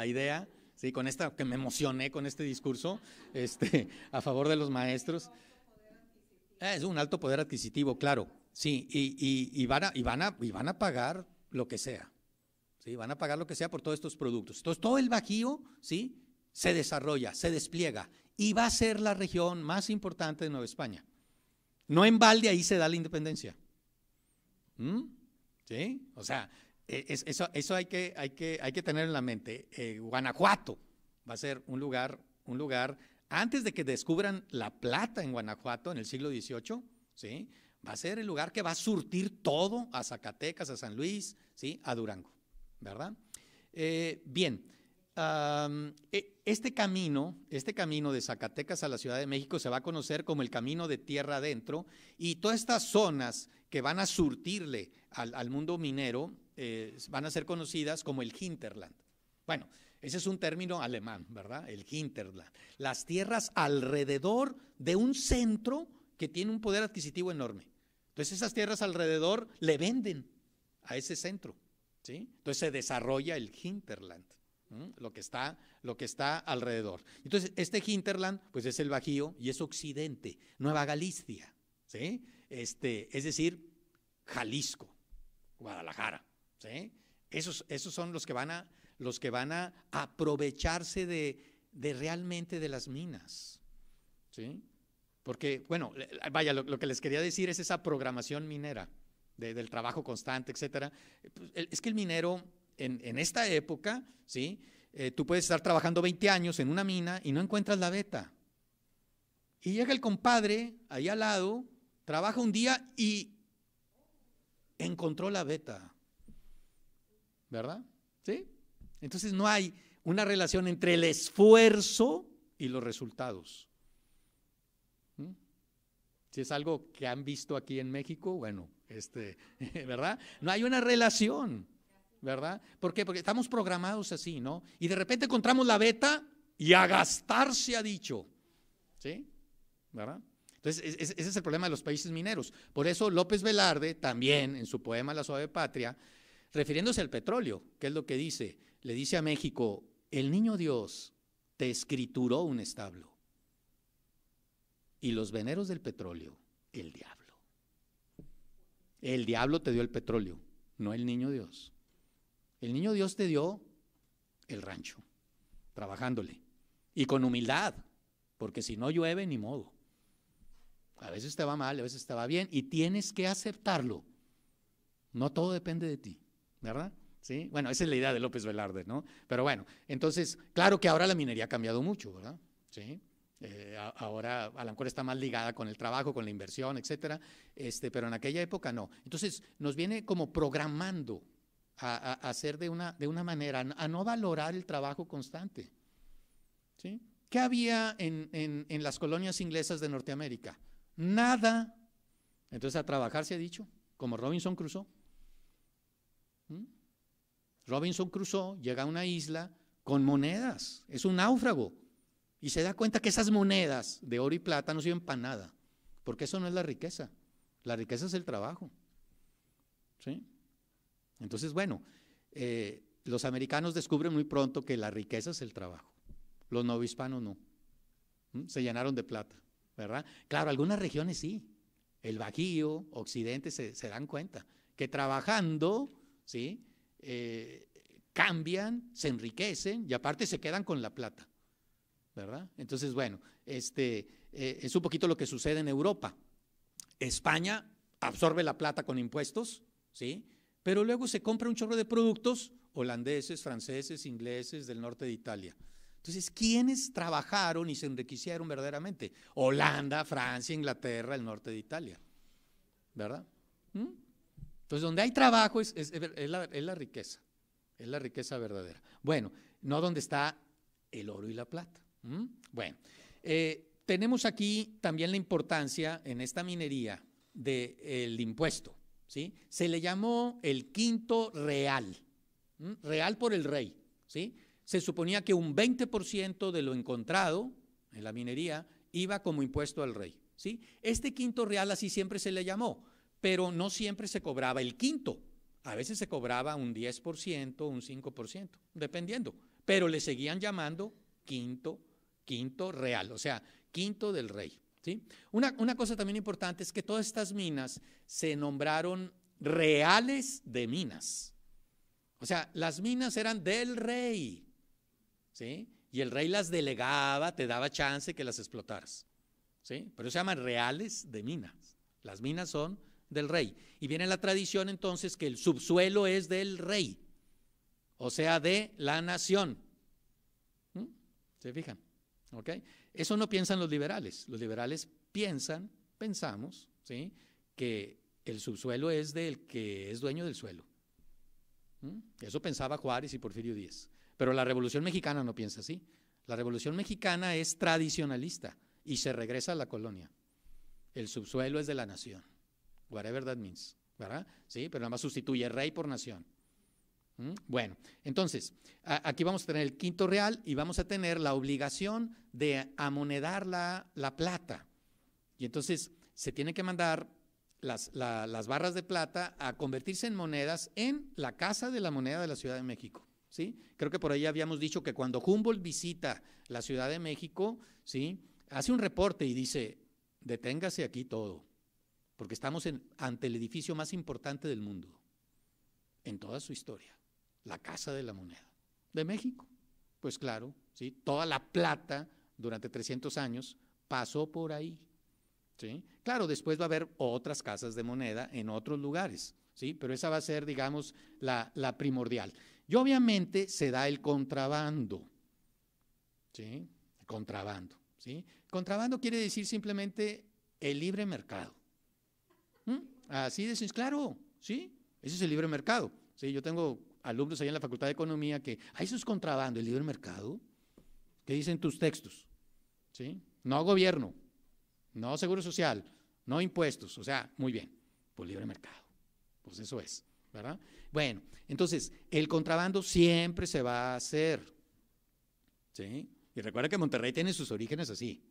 idea, ¿sí? Con esta, que me emocioné con este discurso, este, a favor de los maestros. Ah, es un alto poder adquisitivo, claro, sí, y, y van, a, y, van, a, y van a pagar lo que sea. Van a pagar lo que sea por todos estos productos. Entonces, todo el Bajío, ¿sí? Se desarrolla, se despliega y va a ser la región más importante de Nueva España. No en balde ahí se da la independencia. ¿Mm? O sea, e, eso, hay, que, hay, que, hay que tener en la mente. Eh, Guanajuato va a ser un lugar, un lugar, antes de que descubran la plata en Guanajuato en el siglo XVIII, ¿sí? va a ser el lugar que va a surtir todo a Zacatecas, a San Luis, ¿sí? a Durango. ¿verdad? Eh, bien, e, este camino, este camino de Zacatecas a la Ciudad de México se va a conocer como el camino de tierra adentro y todas estas zonas que van a surtirle al, mundo minero eh, van a ser conocidas como el Hinterland. Bueno, ese es un término alemán, ¿verdad? El Hinterland. Las tierras alrededor de un centro que tiene un poder adquisitivo enorme. Entonces esas tierras alrededor le venden a ese centro. Entonces se desarrolla el hinterland, lo, que está, lo que está alrededor. Entonces, este hinterland, pues es el Bajío y es Occidente, Nueva Galicia, Este, es decir, Jalisco, Guadalajara, Esos, esos son los que van a, los que van a aprovecharse de, realmente de las minas, Porque, bueno, vaya, lo que les quería decir es esa programación minera del trabajo constante, etcétera. Pues, es que el minero en, esta época, ¿sí? Eh, tú puedes estar trabajando 20 años en una mina y no encuentras la beta. Y llega el compadre ahí al lado, trabaja un día y encontró la beta. ¿Verdad? ¿Sí? Entonces no hay una relación entre el esfuerzo y los resultados. ¿Mm? Si es algo que han visto aquí en México, bueno, este, [laughs] ¿verdad? No hay una relación, ¿verdad? ¿Por qué? Porque estamos programados así, ¿no? Y de repente encontramos la beta y a gastar ha dicho, ¿sí? ¿Verdad? Entonces, ese es el problema de los países mineros. Por eso López Velarde, también en su poema La suave patria, refiriéndose al petróleo, que es lo que dice, le dice a México, el niño Dios te escrituró un establo y los veneros del petróleo, el diablo. El diablo te dio el petróleo, no el niño Dios. El niño Dios te dio el rancho, trabajándole y con humildad, porque si no llueve, ni modo. A veces te va mal, a veces te va bien y tienes que aceptarlo. No todo depende de ti, ¿verdad? ¿Sí? Bueno, esa es la idea de López Velarde, ¿no? Pero bueno, entonces, claro que ahora la minería ha cambiado mucho, ¿verdad? Sí. Eh, ahora mejor está más ligada con el trabajo, con la inversión, etcétera, este, pero en aquella época no. Entonces nos viene como programando a, hacer de una, de una manera, a no valorar el trabajo constante. ¿sí? ¿Qué había en, en, las colonias inglesas de Norteamérica? Nada. Entonces a trabajar se ha dicho, como Robinson Crusoe. ¿Mm? Robinson Crusoe llega a una isla con monedas, es un náufrago y se da cuenta que esas monedas de oro y plata no sirven para nada, porque eso no es la riqueza. La riqueza es el trabajo. ¿Sí? Entonces, bueno, eh, los americanos descubren muy pronto que la riqueza es el trabajo. Los novohispanos no. ¿Mm? Se llenaron de plata, ¿verdad? Claro, algunas regiones sí. El Bajío, Occidente, se, dan cuenta que trabajando, ¿sí? Eh, cambian, se enriquecen y aparte se quedan con la plata. ¿verdad? Entonces, bueno, este, eh, es un poquito lo que sucede en Europa. España absorbe la plata con impuestos, ¿sí? Pero luego se compra un chorro de productos holandeses, franceses, ingleses del norte de Italia. Entonces, ¿quiénes trabajaron y se enriquecieron verdaderamente? Holanda, Francia, Inglaterra, el norte de Italia, ¿verdad? ¿Mm? Entonces, donde hay trabajo la, es la riqueza, es la riqueza verdadera. Bueno, no donde está el oro y la plata. Mm, bueno, eh, tenemos aquí también la importancia en esta minería del impuesto. ¿sí? Se le llamó el quinto real, real por el rey. ¿sí? Se suponía que un 20% de lo encontrado en la minería iba como impuesto al rey. ¿sí? Este quinto real así siempre se le llamó, pero no siempre se cobraba el quinto. A veces se cobraba un 10%, un 5%, dependiendo. Pero le seguían llamando quinto quinto real, o sea, quinto del rey. ¿sí? Una, una cosa también importante es que todas estas minas se nombraron reales de minas. O sea, las minas eran del rey, ¿sí? Y el rey las delegaba, te daba chance que las explotaras, ¿sí? Pero se llaman reales de minas. Las minas son del rey. Y viene la tradición entonces que el subsuelo es del rey, o sea, de la nación. ¿Mm? ¿Se fijan? ¿okay? Eso no piensan los liberales. Los liberales piensan, pensamos, ¿sí? que el subsuelo es del que es dueño del suelo. ¿Mm? Eso pensaba Juárez y Porfirio Díaz. Pero la Revolución Mexicana no piensa así. La Revolución Mexicana es tradicionalista y se regresa a la colonia. El subsuelo es de la nación. Whatever that means. ¿Verdad? Sí, pero nada más sustituye rey por nación. Bueno, entonces, aquí vamos a tener el quinto real y vamos a tener la obligación de amonedar la, plata. Y entonces se tiene que mandar las, barras de plata a convertirse en monedas en la Casa de la Moneda de la Ciudad de México. ¿sí? Creo que por ahí habíamos dicho que cuando Humboldt visita la Ciudad de México, ¿sí? hace un reporte y dice, deténgase aquí todo, porque estamos en, ante el edificio más importante del mundo, en toda su historia la Casa de la Moneda de México. Pues claro, ¿sí? toda la plata durante 300 años pasó por ahí. ¿sí? Claro, después va a haber otras casas de moneda en otros lugares, ¿sí? pero esa va a ser, digamos, la, primordial. Y obviamente se da el contrabando. ¿sí? contrabando. ¿sí? Contrabando quiere decir simplemente el libre mercado. ¿Mm? Así decís, claro, ¿sí? Ese es el libre mercado. Yo tengo alumnos ahí en la Facultad de Economía que hay sus contrabando, el libre mercado. ¿Qué dicen tus textos? ¿Sí? No gobierno, no seguro social, no impuestos. O sea, muy bien, pues libre mercado. Pues eso es, ¿verdad? Bueno, entonces, el contrabando siempre se va a hacer. ¿Sí? Y recuerda que Monterrey tiene sus orígenes así,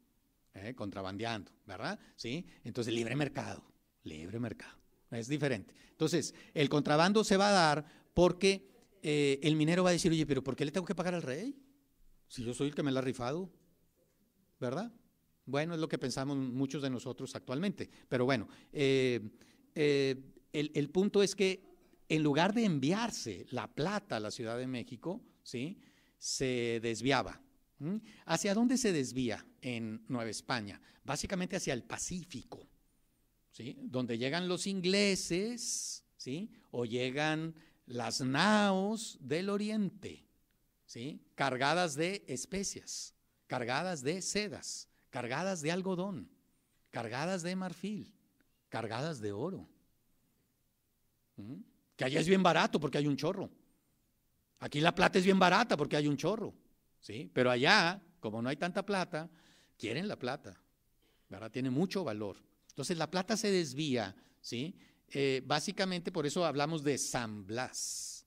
¿eh? contrabandeando, ¿verdad? ¿Sí? Entonces, libre mercado, libre mercado. Es diferente. Entonces, el contrabando se va a dar porque eh, el minero va a decir, oye, pero ¿por qué le tengo que pagar al rey? Si yo soy el que me la ha rifado, ¿verdad? Bueno, es lo que pensamos muchos de nosotros actualmente. Pero bueno, eh, eh, el, punto es que en lugar de enviarse la plata a la Ciudad de México, ¿sí? se desviaba. ¿Mm? ¿Hacia dónde se desvía en Nueva España? Básicamente hacia el Pacífico, ¿sí? donde llegan los ingleses ¿sí? o llegan las naos del oriente, ¿sí? cargadas de especias, cargadas de sedas, cargadas de algodón, cargadas de marfil, cargadas de oro. ¿Mm? Que allá es bien barato porque hay un chorro. Aquí la plata es bien barata porque hay un chorro. ¿sí? Pero allá, como no hay tanta plata, quieren la plata. Tiene mucho valor. Entonces la plata se desvía, ¿sí? Eh, básicamente por eso hablamos de San Blas.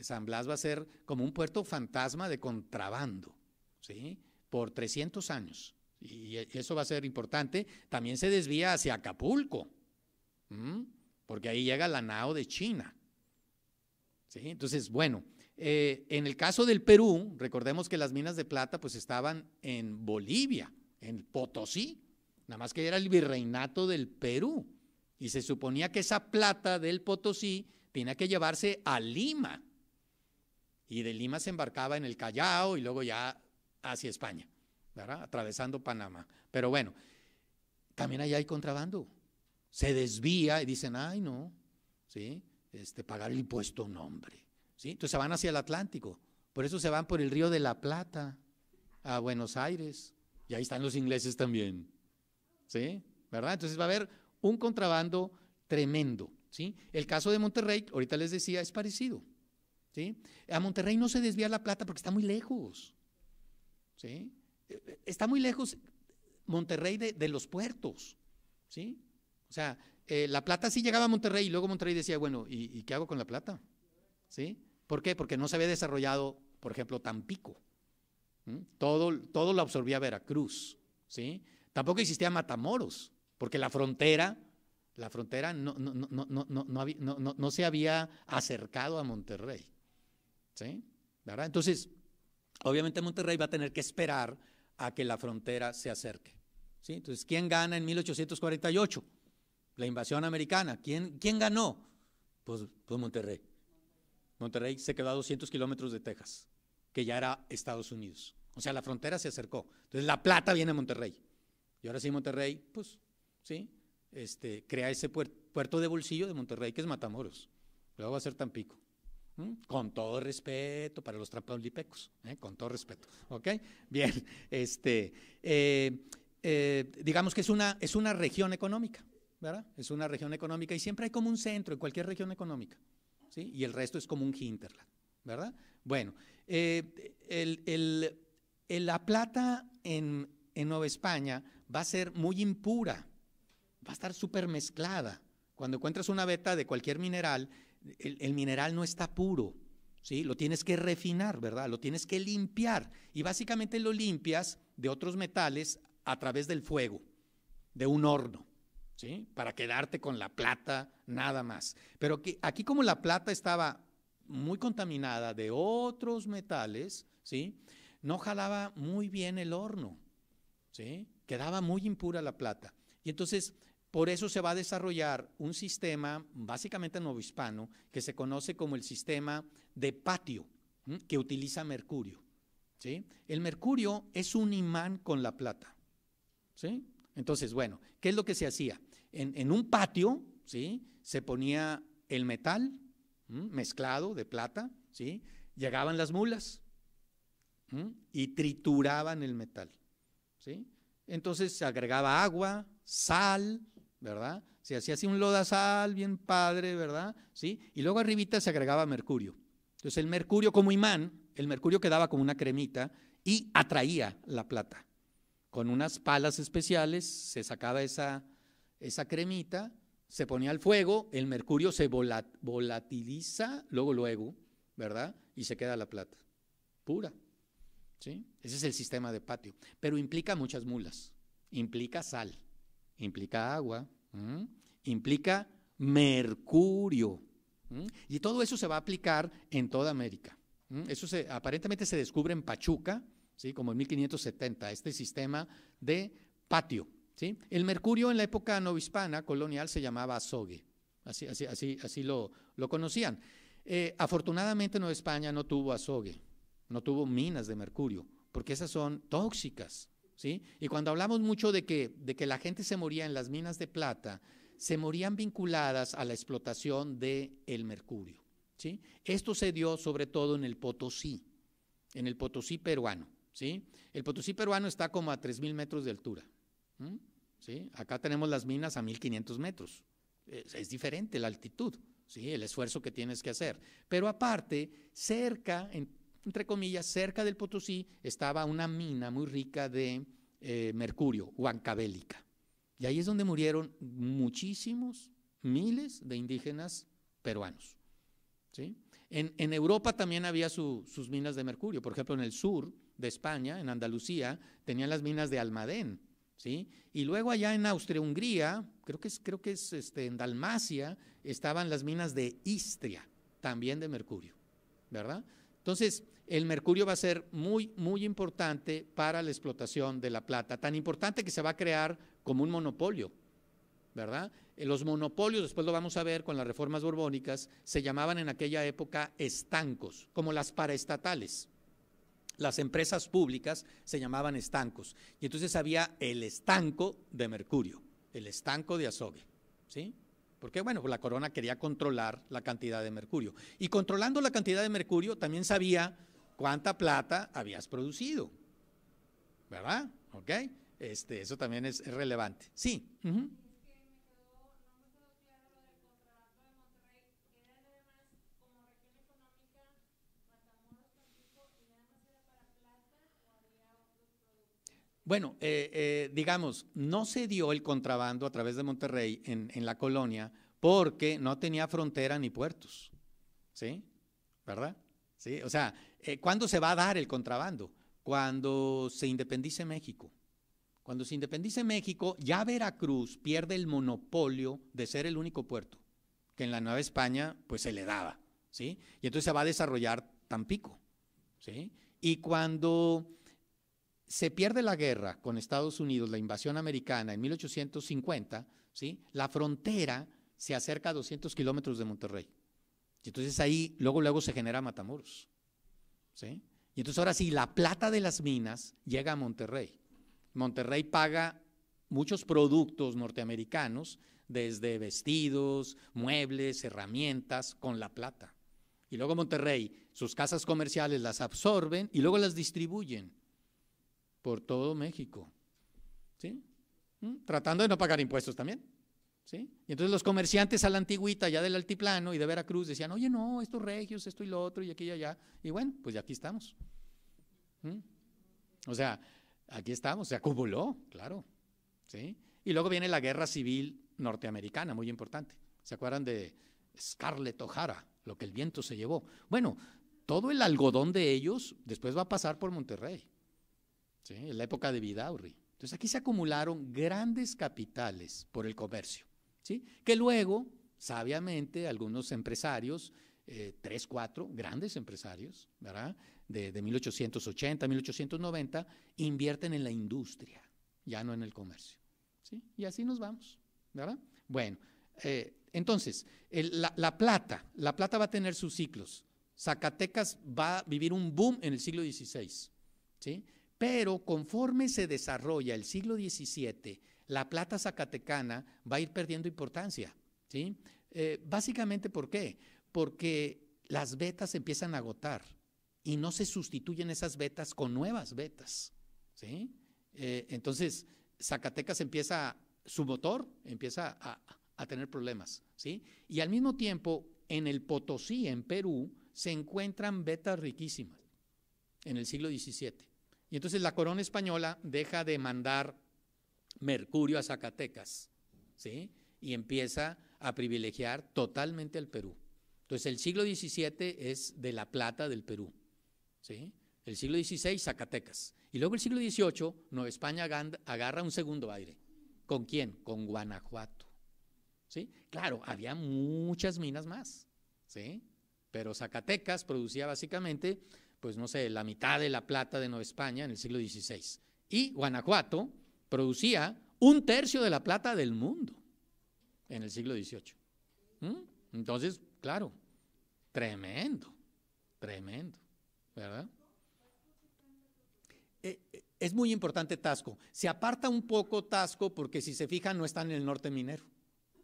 San Blas va a ser como un puerto fantasma de contrabando ¿sí? por 300 años. Y eso va a ser importante. También se desvía hacia Acapulco, porque ahí llega la nao de China. Entonces, bueno, eh, en el caso del Perú, recordemos que las minas de plata pues estaban en Bolivia, en Potosí, nada más que era el virreinato del Perú. Y se suponía que esa plata del Potosí tenía que llevarse a Lima. Y de Lima se embarcaba en el Callao y luego ya hacia España, ¿verdad? atravesando Panamá. Pero bueno, también allá hay contrabando. Se desvía y dicen, ay no, ¿sí? este, pagar el impuesto hombre, ¿sí? Entonces se van hacia el Atlántico. Por eso se van por el río de la Plata a Buenos Aires. Y ahí están los ingleses también. ¿Sí? ¿Verdad? Entonces va a haber un contrabando tremendo. ¿sí? El caso de Monterrey, ahorita les decía, es parecido. ¿sí? A Monterrey no se desvía la plata porque está muy lejos. ¿sí? Eh, está muy lejos Monterrey de, los puertos. ¿sí? O sea, eh, la plata sí llegaba a Monterrey y luego Monterrey decía, bueno, ¿y, qué hago con la plata? ¿Sí? ¿Por qué? Porque no se había desarrollado, por ejemplo, Tampico. Todo, todo lo absorbía Veracruz. ¿sí? Tampoco existía Matamoros porque la frontera, la frontera no, no, no, no se había acercado a Monterrey. ¿sí? ¿Verdad? Entonces, obviamente Monterrey va a tener que esperar a que la frontera se acerque. ¿sí? Entonces, ¿quién gana en 1848? La invasión americana. ¿Quién, quién ganó? Pues, pues Monterrey. Monterrey se quedó a 200 kilómetros de Texas, que ya era Estados Unidos. O sea, la frontera se acercó. Entonces, la plata viene a Monterrey. Y ahora sí, Monterrey, pues ¿sí? Este, crea ese puerto de bolsillo de Monterrey que es Matamoros. Luego va a ser Tampico. Con todo respeto para los trampolipecos, ¿eh? con todo respeto. ¿Ok? Bien, [laughs] este, eh, eh, digamos que es una, es una región económica, ¿verdad? Es una región económica y siempre hay como un centro en cualquier región económica, ¿sí? Y el resto es como un hinterland, ¿verdad? Bueno, eh, la plata en, en Nueva España va a ser muy impura, va a estar súper mezclada. Cuando encuentras una beta de cualquier mineral, el, mineral no está puro, ¿sí? Lo tienes que refinar, ¿verdad? Lo tienes que limpiar. Y básicamente lo limpias de otros metales a través del fuego, de un horno, ¿sí? Para quedarte con la plata, nada más. Pero aquí como la plata estaba muy contaminada de otros metales, ¿sí? No jalaba muy bien el horno, ¿sí? Quedaba muy impura la plata. Y entonces por eso se va a desarrollar un sistema básicamente nuevo hispano, que se conoce como el sistema de patio que utiliza mercurio. ¿sí? El mercurio es un imán con la plata. ¿sí? Entonces, bueno, ¿qué es lo que se hacía? En, un patio ¿sí? se ponía el metal mezclado de plata, ¿sí? llegaban las mulas y trituraban el metal. ¿sí? Entonces se agregaba agua, sal, ¿verdad? Se hacía así un lodazal bien padre, ¿verdad? ¿Sí? Y luego arribita se agregaba mercurio. Entonces el mercurio como imán, el mercurio quedaba como una cremita y atraía la plata. Con unas palas especiales se sacaba esa, esa cremita, se ponía al fuego, el mercurio se volatiliza luego, luego, ¿verdad? Y se queda la plata, pura. ¿Sí? Ese es el sistema de patio. Pero implica muchas mulas, implica sal implica agua, implica mercurio. Y todo eso se va a aplicar en toda América. Eso se, aparentemente se descubre en Pachuca, ¿sí? como en 1570, este sistema de patio. El mercurio en la época novohispana colonial se llamaba azogue, así, así, así, así lo, lo conocían. Eh, afortunadamente Nueva España no tuvo azogue, no tuvo minas de mercurio, porque esas son tóxicas. ¿sí? Y cuando hablamos mucho de que, de que la gente se moría en las minas de plata, se morían vinculadas a la explotación del el mercurio. ¿sí? Esto se dio sobre todo en el Potosí, en el Potosí peruano. ¿sí? El Potosí peruano está como a 3.000 metros de altura. ¿sí? Acá tenemos las minas a 1.500 metros. Es, diferente la altitud, ¿sí? el esfuerzo que tienes que hacer. Pero aparte, cerca, en, entre comillas, cerca del Potosí estaba una mina muy rica de eh, mercurio, huancabélica. Y ahí es donde murieron muchísimos, miles de indígenas peruanos. ¿sí? En, Europa también había sus minas de mercurio. Por ejemplo, en el sur de España, en Andalucía, tenían las minas de Almadén. ¿sí? Y luego allá en Austria-Hungría, creo que es, creo que es este, en Dalmacia, estaban las minas de Istria, también de mercurio. ¿Verdad? Entonces, el mercurio va a ser muy, muy importante para la explotación de la plata, tan importante que se va a crear como un monopolio, ¿verdad? Eh, los monopolios, después lo vamos a ver con las reformas borbónicas, se llamaban en aquella época estancos, como las paraestatales. Las empresas públicas se llamaban estancos. Y entonces había el estanco de mercurio, el estanco de azogue, ¿sí? Porque, bueno, pues la corona quería controlar la cantidad de mercurio. Y controlando la cantidad de mercurio, también sabía cuánta plata habías producido. ¿Verdad? ¿Ok? Este, eso también es, relevante. Sí. Bueno, eh, eh, digamos, no se dio el contrabando a través de Monterrey en, en, la colonia porque no tenía frontera ni puertos, ¿sí? ¿Verdad? ¿sí? O sea, eh, ¿cuándo se va a dar el contrabando? Cuando se independice México. Cuando se independice México, ya Veracruz pierde el monopolio de ser el único puerto que en la Nueva España pues se le daba, ¿sí? Y entonces se va a desarrollar Tampico, ¿sí? Y cuando se pierde la guerra con Estados Unidos, la invasión americana en 1850, ¿sí? La frontera se acerca a 200 kilómetros de Monterrey. Y entonces ahí luego, luego se genera Matamoros. ¿sí? Y entonces ahora sí, la plata de las minas llega a Monterrey. Monterrey paga muchos productos norteamericanos, desde vestidos, muebles, herramientas, con la plata. Y luego Monterrey, sus casas comerciales las absorben y luego las distribuyen por todo México. ¿Sí? ¿Mm? Tratando de no pagar impuestos también. Y entonces los comerciantes a la antigüita, ya del altiplano y de Veracruz, decían, oye, no, estos regios, esto y lo otro, y aquí y allá. Y bueno, pues ya aquí estamos. ¿Mm? O sea, aquí estamos, se acumuló, claro. Y luego viene la guerra civil norteamericana, muy importante. ¿Se acuerdan de Scarlett O'Hara, lo que el viento se llevó? Bueno, todo el algodón de ellos después va a pasar por Monterrey, en la época de Vidaurri. Entonces aquí se acumularon grandes capitales por el comercio. Que luego, sabiamente, algunos empresarios, eh, tres, cuatro grandes empresarios, De, 1880, 1890, invierten en la industria, ya no en el comercio. Y así nos vamos, Bueno, eh, entonces, la, plata, la plata va a tener sus ciclos. Zacatecas va a vivir un boom en el siglo XVI, ¿sí? Pero conforme se desarrolla el siglo XVII la plata zacatecana va a ir perdiendo importancia. ¿sí? Eh, básicamente, ¿por qué? Porque las vetas empiezan a agotar y no se sustituyen esas vetas con nuevas vetas, ¿sí? Eh, entonces, Zacatecas empieza, su motor empieza a, tener problemas. ¿sí? Y al mismo tiempo, en el Potosí, en Perú, se encuentran vetas riquísimas en el siglo XVII. Y entonces la corona española deja de mandar Mercurio a Zacatecas, ¿sí? Y empieza a privilegiar totalmente al Perú. Entonces, el siglo XVII es de la plata del Perú, ¿sí? El siglo XVI, Zacatecas. Y luego el siglo XVIII, Nueva España agarra un segundo aire. ¿Con quién? Con Guanajuato. ¿Sí? Claro, había muchas minas más, ¿sí? Pero Zacatecas producía básicamente, pues no sé, la mitad de la plata de Nueva España en el siglo XVI. Y Guanajuato producía un tercio de la plata del mundo en el siglo XVIII. ¿Mm? Entonces, claro, tremendo, tremendo, ¿verdad? Eh, eh, es muy importante Tasco. Se aparta un poco Tasco porque si se fijan no está en el norte minero,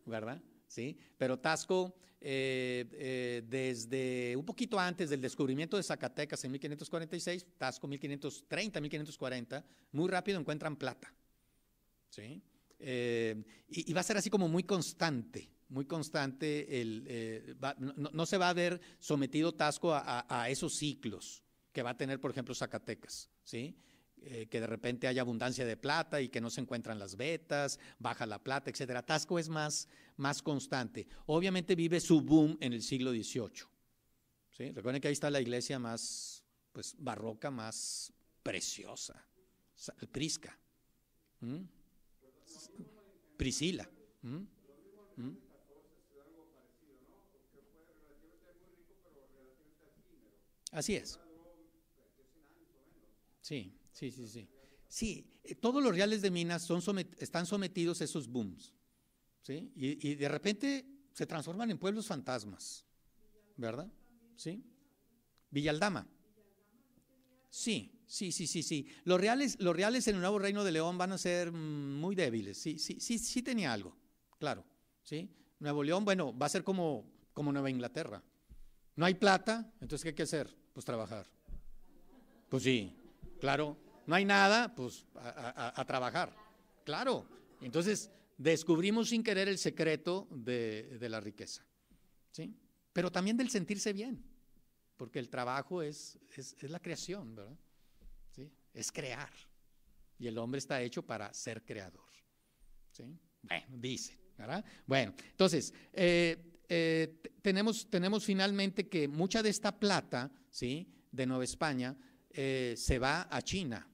¿verdad? Sí, pero Tasco eh, desde un poquito antes del descubrimiento de Zacatecas en 1546, Tasco 1530, 1540, muy rápido encuentran plata. ¿sí? Eh, y, va a ser así como muy constante, muy constante, el, eh, no, se va a ver sometido Tasco a, esos ciclos que va a tener, por ejemplo, Zacatecas, ¿sí? Eh, que de repente haya abundancia de plata y que no se encuentran las vetas, baja la plata, etcétera. Tasco es más, más constante. Obviamente vive su boom en el siglo XVIII. ¿sí? Recuerden que ahí está la iglesia más pues, barroca, más preciosa, prisca. Priscila. Mm, mm. Así es. Sí, sí, sí, sí. Sí, eh, todos los reales de minas son están sometidos a esos booms. ¿sí? Y, y, de repente se transforman en pueblos fantasmas. ¿Verdad? ¿Sí? Villaldama. Sí, Sí, sí, sí, sí. Los reales, los reales en el nuevo reino de León van a ser mm, muy débiles. Sí, sí, sí, sí tenía algo, claro. ¿sí? Nuevo León, bueno, va a ser como, como Nueva Inglaterra. No hay plata, entonces ¿qué hay que hacer? Pues trabajar. Pues sí, claro. No hay nada, pues a, trabajar. Claro. Entonces descubrimos sin querer el secreto de, la riqueza. ¿sí? Pero también del sentirse bien, porque el trabajo es, es, es la creación, ¿verdad? es crear. Y el hombre está hecho para ser creador. ¿sí? Bueno, dice, Bueno, entonces, eh, eh, tenemos, tenemos finalmente que mucha de esta plata, ¿sí? De Nueva España, eh, se va a China.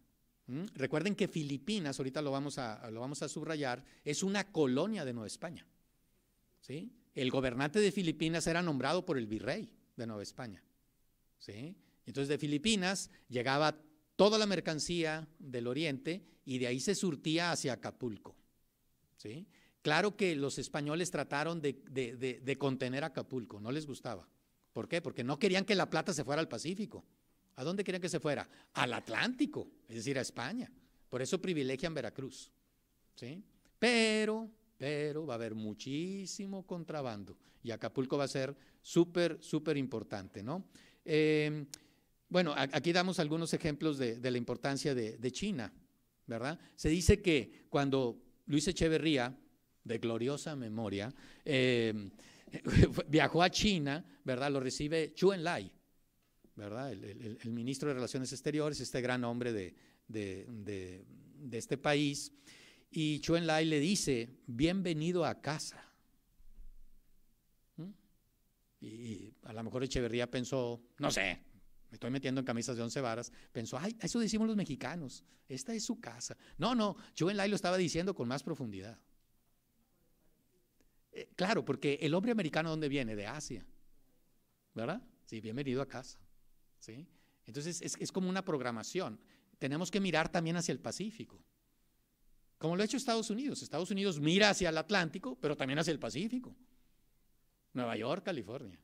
Recuerden que Filipinas, ahorita lo vamos, a, lo vamos a subrayar, es una colonia de Nueva España. ¿sí? El gobernante de Filipinas era nombrado por el virrey de Nueva España. ¿sí? Entonces de Filipinas llegaba toda la mercancía del Oriente y de ahí se surtía hacia Acapulco. ¿sí? Claro que los españoles trataron de, contener Acapulco, no les gustaba. ¿Por qué? Porque no querían que la plata se fuera al Pacífico. ¿A dónde querían que se fuera? Al Atlántico, es decir, a España. Por eso privilegian Veracruz. ¿sí? Pero, pero va a haber muchísimo contrabando y Acapulco va a ser súper, súper importante, ¿no? Eh, bueno, aquí damos algunos ejemplos de, la importancia de, China, ¿verdad? Se dice que cuando Luis Echeverría, de gloriosa memoria, eh, [laughs] viajó a China, ¿verdad? Lo recibe Chu Lai, ¿verdad? El, ministro de Relaciones Exteriores, este gran hombre de, este país. Y Chu Lai le dice, bienvenido a casa. ¿Mm? Y, y a lo mejor Echeverría pensó, no sé, me estoy metiendo en camisas de once varas, pensó, ay, eso decimos los mexicanos, esta es su casa. No, no, yo en Lai lo estaba diciendo con más profundidad. Eh, claro, porque el hombre americano, ¿dónde viene? De Asia, ¿verdad? Sí, bienvenido a casa, ¿sí? Entonces, es, es como una programación. Tenemos que mirar también hacia el Pacífico, como lo ha hecho Estados Unidos. Estados Unidos mira hacia el Atlántico, pero también hacia el Pacífico. Nueva York, California,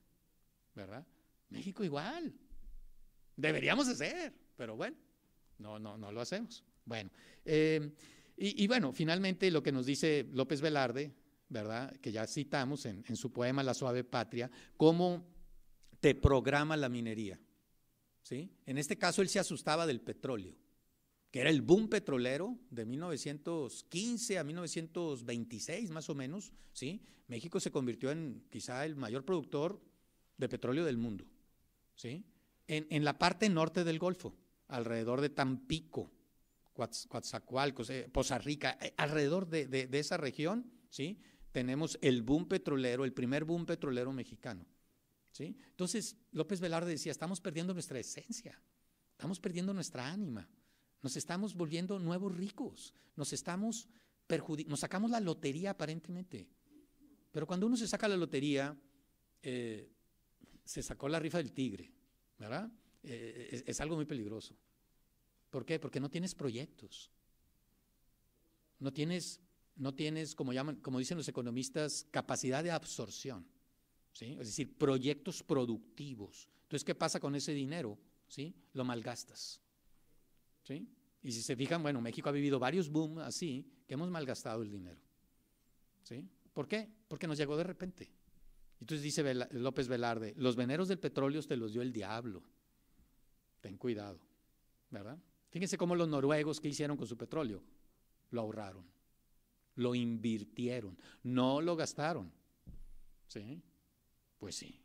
¿verdad? México igual, Deberíamos hacer, pero bueno, no, no, no lo hacemos. Bueno, eh, y, bueno, finalmente lo que nos dice López Velarde, ¿verdad? Que ya citamos en, en su poema La suave patria, cómo te programa la minería. ¿sí? En este caso él se asustaba del petróleo, que era el boom petrolero de 1915 a 1926 más o menos, ¿sí? México se convirtió en quizá el mayor productor de petróleo del mundo, ¿sí? en, la parte norte del Golfo, alrededor de Tampico, Coatzacoalcos, eh, Poza Rica, eh, alrededor de, esa región, ¿sí? tenemos el boom petrolero, el primer boom petrolero mexicano. ¿sí? Entonces, López Velarde decía, estamos perdiendo nuestra esencia, estamos perdiendo nuestra ánima, nos estamos volviendo nuevos ricos, nos estamos perjudicando, nos sacamos la lotería aparentemente. Pero cuando uno se saca la lotería, eh, se sacó la rifa del tigre. ¿verdad? Eh, eh, es, algo muy peligroso. ¿Por qué? Porque no tienes proyectos. No tienes, no tienes como, llaman, como dicen los economistas, capacidad de absorción. Es decir, proyectos productivos. Entonces, ¿qué pasa con ese dinero? Lo malgastas. Y si se fijan, bueno, México ha vivido varios boom así, que hemos malgastado el dinero. ¿Sí? ¿Por qué? Porque nos llegó de repente. Entonces dice López Velarde, los veneros del petróleo te los dio el diablo. Ten cuidado, ¿verdad? Fíjense cómo los noruegos, ¿qué hicieron con su petróleo? Lo ahorraron, lo invirtieron, no lo gastaron. ¿Sí? Pues sí.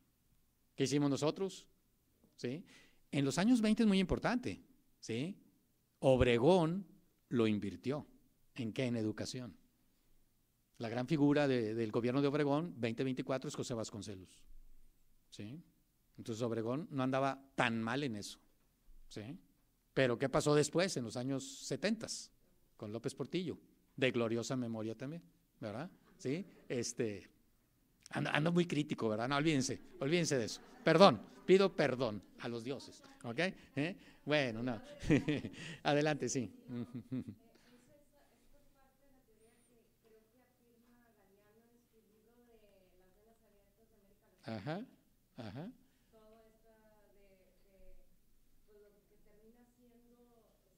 ¿Qué hicimos nosotros? ¿Sí? En los años 20 es muy importante, ¿sí? Obregón lo invirtió. ¿En qué? En educación. La gran figura del gobierno de Obregón, 2024, es José Vasconcelos. ¿Sí? Entonces Obregón no andaba tan mal en eso. ¿Sí? Pero ¿qué pasó después, en los años 70, con López Portillo? De gloriosa memoria también, ¿verdad? ¿Sí? Este, ando, muy crítico, ¿verdad? No, olvídense, olvídense de eso. Perdón, pido perdón a los dioses, ¿ok? ¿Eh? Bueno, no. [laughs] Adelante, sí. [laughs] Ajá, ajá. Todo eso de, de pues lo que termina siendo, en lugar de ser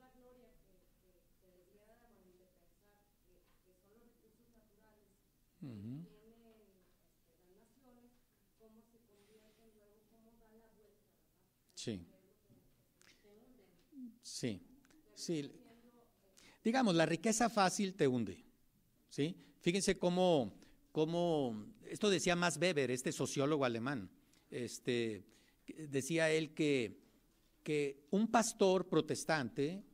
la gloria que, que, que debería manifestar, que, que son los recursos naturales que tienen las naciones, cómo se convierten luego, cómo dan la vuelta, ¿verdad? Sí. Sí, sí. Digamos, la riqueza fácil te hunde, ¿sí? Fíjense cómo, esto decía Max Weber, este sociólogo alemán, este, decía él que, que un pastor protestante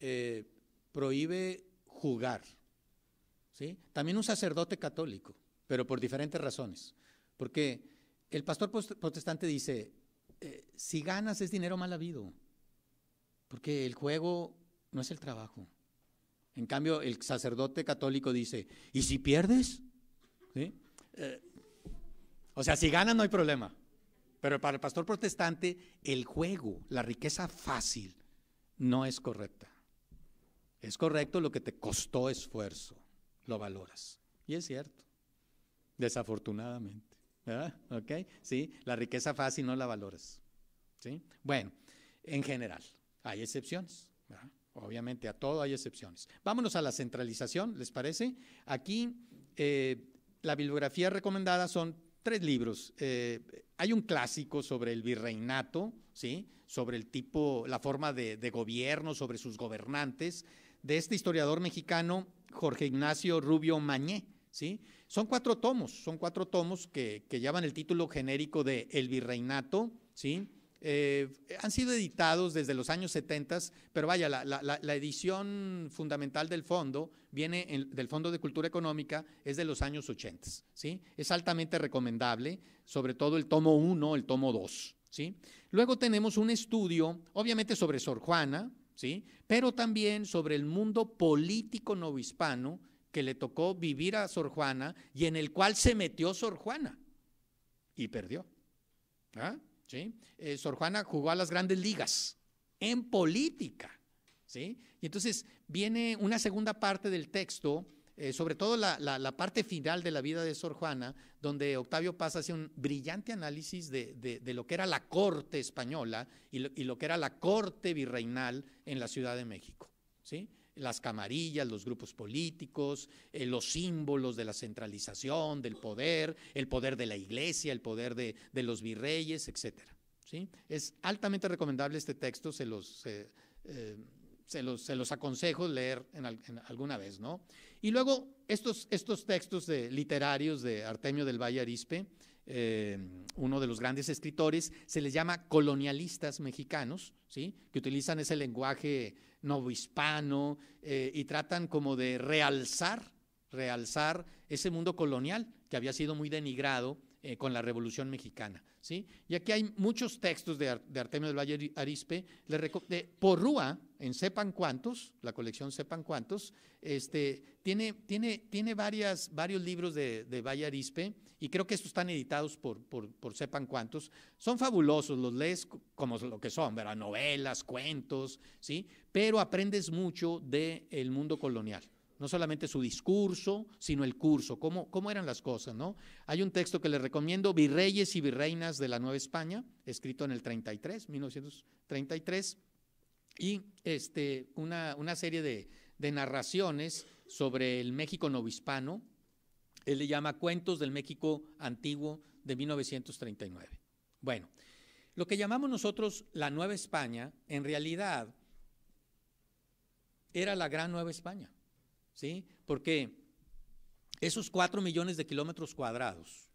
eh, prohíbe jugar, ¿sí? También un sacerdote católico, pero por diferentes razones, porque el pastor protestante dice, eh, si ganas es dinero mal habido, porque el juego no es el trabajo. En cambio, el sacerdote católico dice, ¿y si pierdes? Eh, o sea, si ganas no hay problema. Pero para el pastor protestante, el juego, la riqueza fácil, no es correcta. Es correcto lo que te costó esfuerzo, lo valoras. Y es cierto, desafortunadamente. ¿verdad? ¿Ok? Sí, la riqueza fácil no la valoras. ¿Sí? Bueno, en general, hay excepciones. ¿verdad? Obviamente a todo hay excepciones. Vámonos a la centralización, ¿les parece? Aquí eh, la bibliografía recomendada son tres libros. Eh, hay un clásico sobre el virreinato, ¿sí? sobre el tipo, la forma de, gobierno, sobre sus gobernantes, de este historiador mexicano Jorge Ignacio Rubio Mañé. ¿sí? Son cuatro tomos, son cuatro tomos que, que llevan el título genérico de El Virreinato, ¿sí? Eh, han sido editados desde los años 70, pero vaya, la, edición fundamental del fondo viene del Fondo de Cultura Económica, es de los años 80. ¿sí? Es altamente recomendable, sobre todo el tomo 1, el tomo 2. ¿sí? Luego tenemos un estudio, obviamente sobre Sor Juana, ¿sí? pero también sobre el mundo político novohispano que le tocó vivir a Sor Juana y en el cual se metió Sor Juana y perdió. ¿Ah? ¿sí? Eh, Sor Juana jugó a las grandes ligas en política. ¿sí? Y entonces viene una segunda parte del texto, eh, sobre todo la, parte final de la vida de Sor Juana, donde Octavio Paz hace un brillante análisis de, lo que era la corte española y lo, y lo, que era la corte virreinal en la Ciudad de México. ¿sí? las camarillas, los grupos políticos, eh, los símbolos de la centralización, del poder, el poder de la iglesia, el poder de, los virreyes, etc. ¿Sí? Es altamente recomendable este texto, se los, se eh, los, aconsejo leer alguna vez. ¿no? Y luego estos, estos textos literarios de Artemio del Valle Arispe, eh, uno de los grandes escritores, se les llama colonialistas mexicanos, ¿sí? que utilizan ese lenguaje novohispano, hispano eh, y tratan como de realzar, realzar ese mundo colonial que había sido muy denigrado eh, con la Revolución Mexicana. ¿sí? Y aquí hay muchos textos de, Artemio del Valle Arispe, de Porrúa, en Sepan Cuántos, la colección Sepan Cuántos, este, tiene, tiene, tiene varias, varios libros de, de Valle Arispe, y creo que estos están editados por, por, por, Sepan Cuántos. Son fabulosos, los lees como lo que son, ¿verdad? novelas, cuentos, ¿sí? pero aprendes mucho del el mundo colonial no solamente su discurso, sino el curso, cómo, cómo eran las cosas, ¿no? Hay un texto que les recomiendo, Virreyes y Virreinas de la Nueva España, escrito en el 33, 1933, y este, una, una serie de, de narraciones sobre el México novohispano, él le llama Cuentos del México Antiguo de 1939. Bueno, lo que llamamos nosotros la Nueva España, en realidad, era la Gran Nueva España. Porque esos 4 millones de kilómetros cuadrados,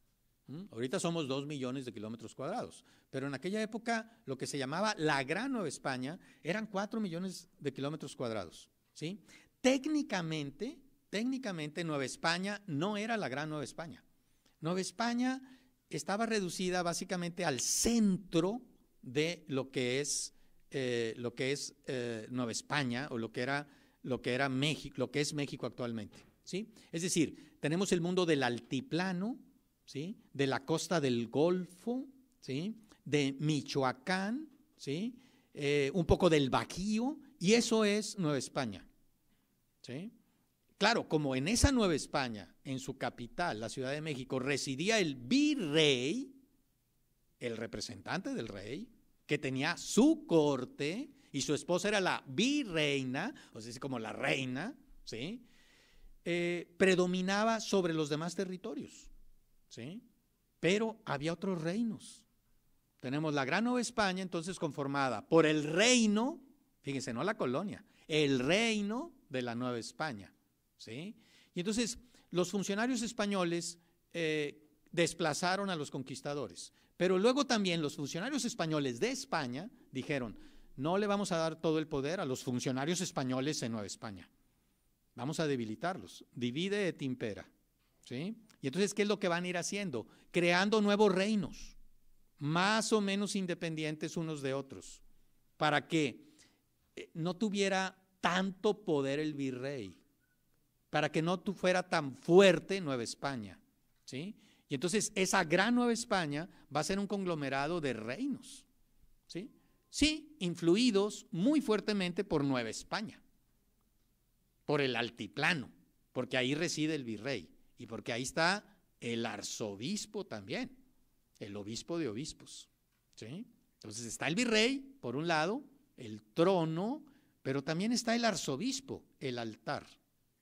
ahorita somos 2 millones de kilómetros cuadrados, pero en aquella época lo que se llamaba la Gran Nueva España eran 4 millones de kilómetros cuadrados, ¿sí? Técnicamente, técnicamente Nueva España no era la Gran Nueva España. Nueva España estaba reducida básicamente al centro de lo que es, eh, lo que es eh, Nueva España o lo que era lo que era México, lo que es México actualmente, ¿sí? Es decir, tenemos el mundo del altiplano, ¿sí? De la costa del Golfo, ¿sí? De Michoacán, ¿sí? Eh, un poco del Bajío, y eso es Nueva España, Claro, como en esa Nueva España, en su capital, la Ciudad de México, residía el virrey, el representante del rey, que tenía su corte y su esposa era la virreina, o sea, como la reina, ¿sí? Eh, predominaba sobre los demás territorios, ¿sí? Pero había otros reinos. Tenemos la Gran Nueva España, entonces conformada por el reino, fíjense, no la colonia, el reino de la Nueva España, ¿sí? Y entonces los funcionarios españoles eh, desplazaron a los conquistadores. Pero luego también los funcionarios españoles de España dijeron, no le vamos a dar todo el poder a los funcionarios españoles en Nueva España. Vamos a debilitarlos. Divide et impera. ¿sí? Y entonces, ¿qué es lo que van a ir haciendo? Creando nuevos reinos, más o menos independientes unos de otros, para que eh, no tuviera tanto poder el virrey, para que no fuera tan fuerte Nueva España. ¿sí? Y entonces esa gran Nueva España va a ser un conglomerado de reinos. ¿sí? Sí, influidos muy fuertemente por Nueva España, por el altiplano, porque ahí reside el virrey y porque ahí está el arzobispo también, el obispo de obispos. ¿sí? Entonces está el virrey, por un lado, el trono, pero también está el arzobispo, el altar.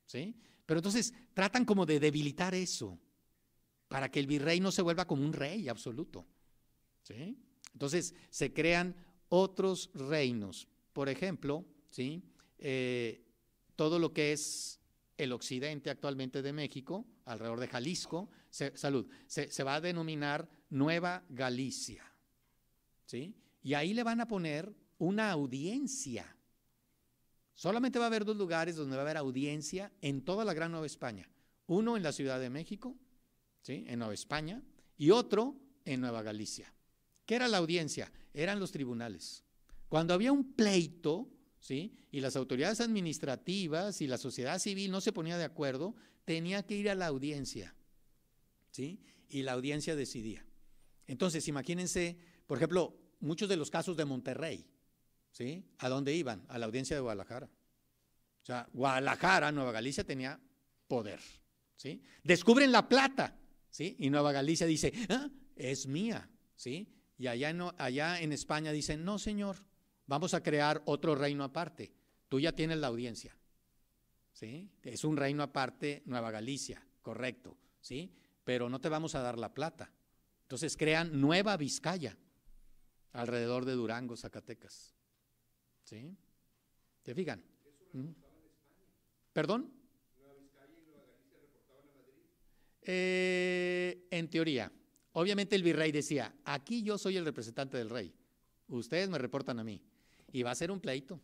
¿sí? Pero entonces tratan como de debilitar eso, para que el virrey no se vuelva como un rey absoluto. ¿sí? Entonces se crean otros reinos. Por ejemplo, ¿sí? Eh, todo lo que es el occidente actualmente de México, alrededor de Jalisco, se, salud, se, va a denominar Nueva Galicia. ¿sí? Y ahí le van a poner una audiencia. Solamente va a haber dos lugares donde va a haber audiencia en toda la Gran Nueva España. Uno en la Ciudad de México, ¿sí? en Nueva España, y otro en Nueva Galicia. ¿Qué era la audiencia? Eran los tribunales. Cuando había un pleito, ¿sí? Y las autoridades administrativas y la sociedad civil no se ponía de acuerdo, tenía que ir a la audiencia, ¿sí? Y la audiencia decidía. Entonces, imagínense, por ejemplo, muchos de los casos de Monterrey, ¿sí? ¿A dónde iban? A la audiencia de Guadalajara. O sea, Guadalajara, Nueva Galicia tenía poder, ¿sí? Descubren la plata, ¿sí? Y Nueva Galicia dice, ah, es mía, ¿sí? Y allá en, allá España dicen, no, señor, vamos a crear otro reino aparte. Tú ya tienes la audiencia. ¿sí? Es un reino aparte, Nueva Galicia, correcto. ¿sí? Pero no te vamos a dar la plata. Entonces crean Nueva Vizcaya alrededor de Durango, Zacatecas. ¿Sí? ¿Te fijan? ¿Perdón? en teoría. Obviamente el virrey decía, aquí yo soy el representante del rey, ustedes me reportan a mí. Y va a ser un pleito,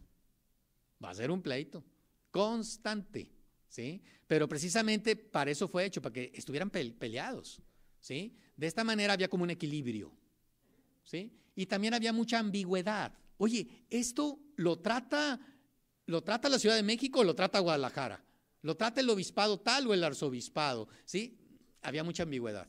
va a ser un pleito constante, ¿sí? Pero precisamente para eso fue hecho, para que estuvieran peleados, ¿sí? De esta manera había como un equilibrio, ¿sí? Y también había mucha ambigüedad. Oye, esto lo trata, lo trata la Ciudad de México o lo trata Guadalajara, lo trata el obispado tal o el arzobispado, ¿sí? Había mucha ambigüedad,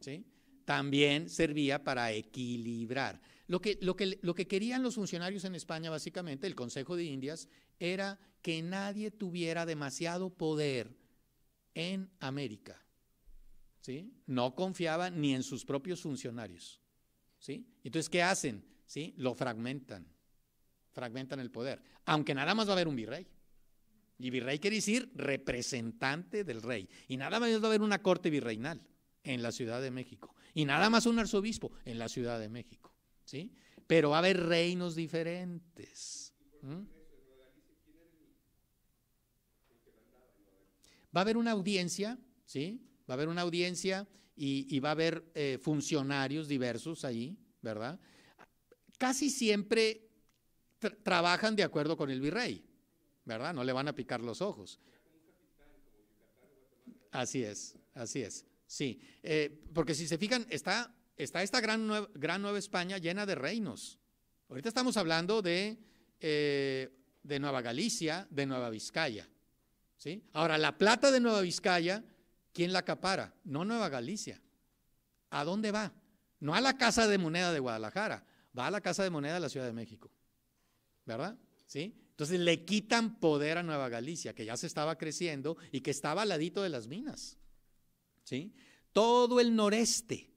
¿sí? también servía para equilibrar. Lo que, lo, que, lo que querían los funcionarios en España, básicamente, el Consejo de Indias, era que nadie tuviera demasiado poder en América. ¿sí? No confiaban ni en sus propios funcionarios. ¿sí? Entonces, ¿qué hacen? ¿Sí? Lo fragmentan. Fragmentan el poder. Aunque nada más va a haber un virrey. Y virrey quiere decir representante del rey. Y nada más va a haber una corte virreinal en la Ciudad de México y nada más un arzobispo en la Ciudad de México, ¿sí? Pero va a haber reinos diferentes. Va a haber una audiencia, ¿sí? Va a haber una audiencia y, va a haber eh, funcionarios diversos ahí, ¿verdad? Casi siempre trabajan de acuerdo con el virrey, ¿verdad? No le van a picar los ojos. Así es, así es. Sí, eh, porque si se fijan, está, está esta gran, nueva, gran Nueva España llena de reinos. Ahorita estamos hablando de, eh, de Nueva Galicia, de Nueva Vizcaya. ¿sí? Ahora, la plata de Nueva Vizcaya, ¿quién la acapara? No Nueva Galicia. ¿A dónde va? No a la Casa de Moneda de Guadalajara, va a la Casa de Moneda de la Ciudad de México. ¿Verdad? ¿Sí? Entonces le quitan poder a Nueva Galicia, que ya se estaba creciendo y que estaba al ladito de las minas. ¿sí? Todo el noreste,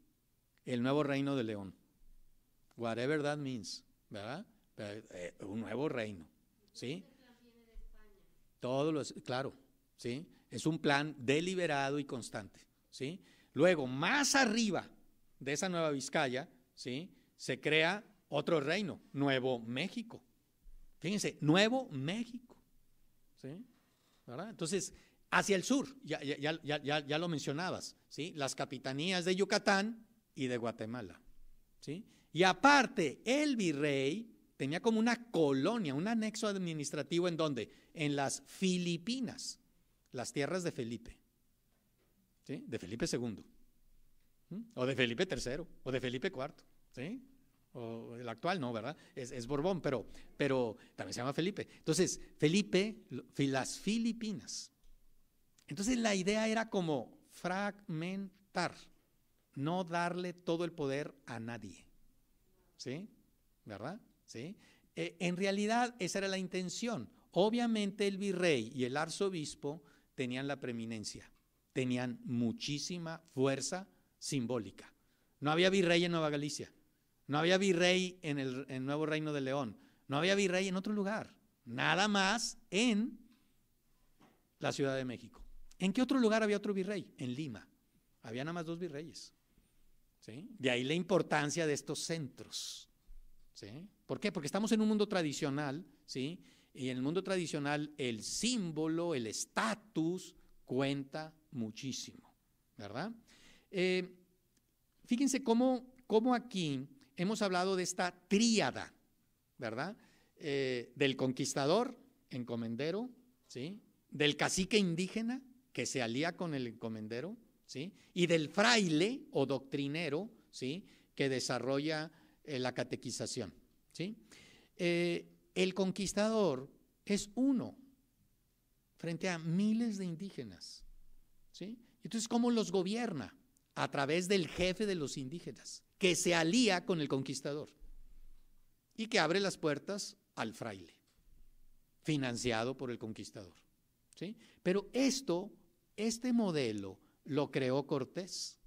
el nuevo reino de León. Whatever that means, ¿verdad? Eh, un nuevo reino, ¿sí? lo es, claro, ¿sí? Es un plan deliberado y constante, ¿sí? Luego, más arriba de esa nueva Vizcaya, ¿sí? Se crea otro reino, Nuevo México. Fíjense, Nuevo México, ¿sí? ¿verdad? Entonces, Hacia el sur, ya, lo mencionabas, ¿sí? las capitanías de Yucatán y de Guatemala. ¿sí? Y aparte, el virrey tenía como una colonia, un anexo administrativo en donde? En las Filipinas, las tierras de Felipe, ¿sí? de Felipe II, o de Felipe III, o de Felipe IV. ¿sí? O el actual no, ¿verdad? Es, Borbón, pero, pero también se llama Felipe. Entonces, Felipe, las Filipinas. Entonces la idea era como fragmentar, no darle todo el poder a nadie. ¿Sí? ¿Verdad? ¿Sí? Eh, en realidad esa era la intención. Obviamente el virrey y el arzobispo tenían la preeminencia, tenían muchísima fuerza simbólica. No había virrey en Nueva Galicia, no había virrey en el Nuevo Reino de León, no había virrey en otro lugar, nada más en la Ciudad de México. ¿En qué otro lugar había otro virrey? En Lima. Había nada más dos virreyes. De ahí la importancia de estos centros. ¿Por qué? Porque estamos en un mundo tradicional, ¿sí? y en el mundo tradicional el símbolo, el estatus, cuenta muchísimo, ¿verdad? Eh, fíjense cómo, aquí hemos hablado de esta tríada, ¿verdad? Eh, del conquistador, encomendero, ¿sí? Del cacique indígena, que se alía con el encomendero, ¿sí? Y del fraile o doctrinero, ¿sí? Que desarrolla eh, la catequización, ¿sí? Eh, el conquistador es uno frente a miles de indígenas, ¿sí? Entonces, ¿cómo los gobierna? A través del jefe de los indígenas, que se alía con el conquistador y que abre las puertas al fraile, financiado por el conquistador. ¿sí? Pero esto este modelo lo creó Cortés.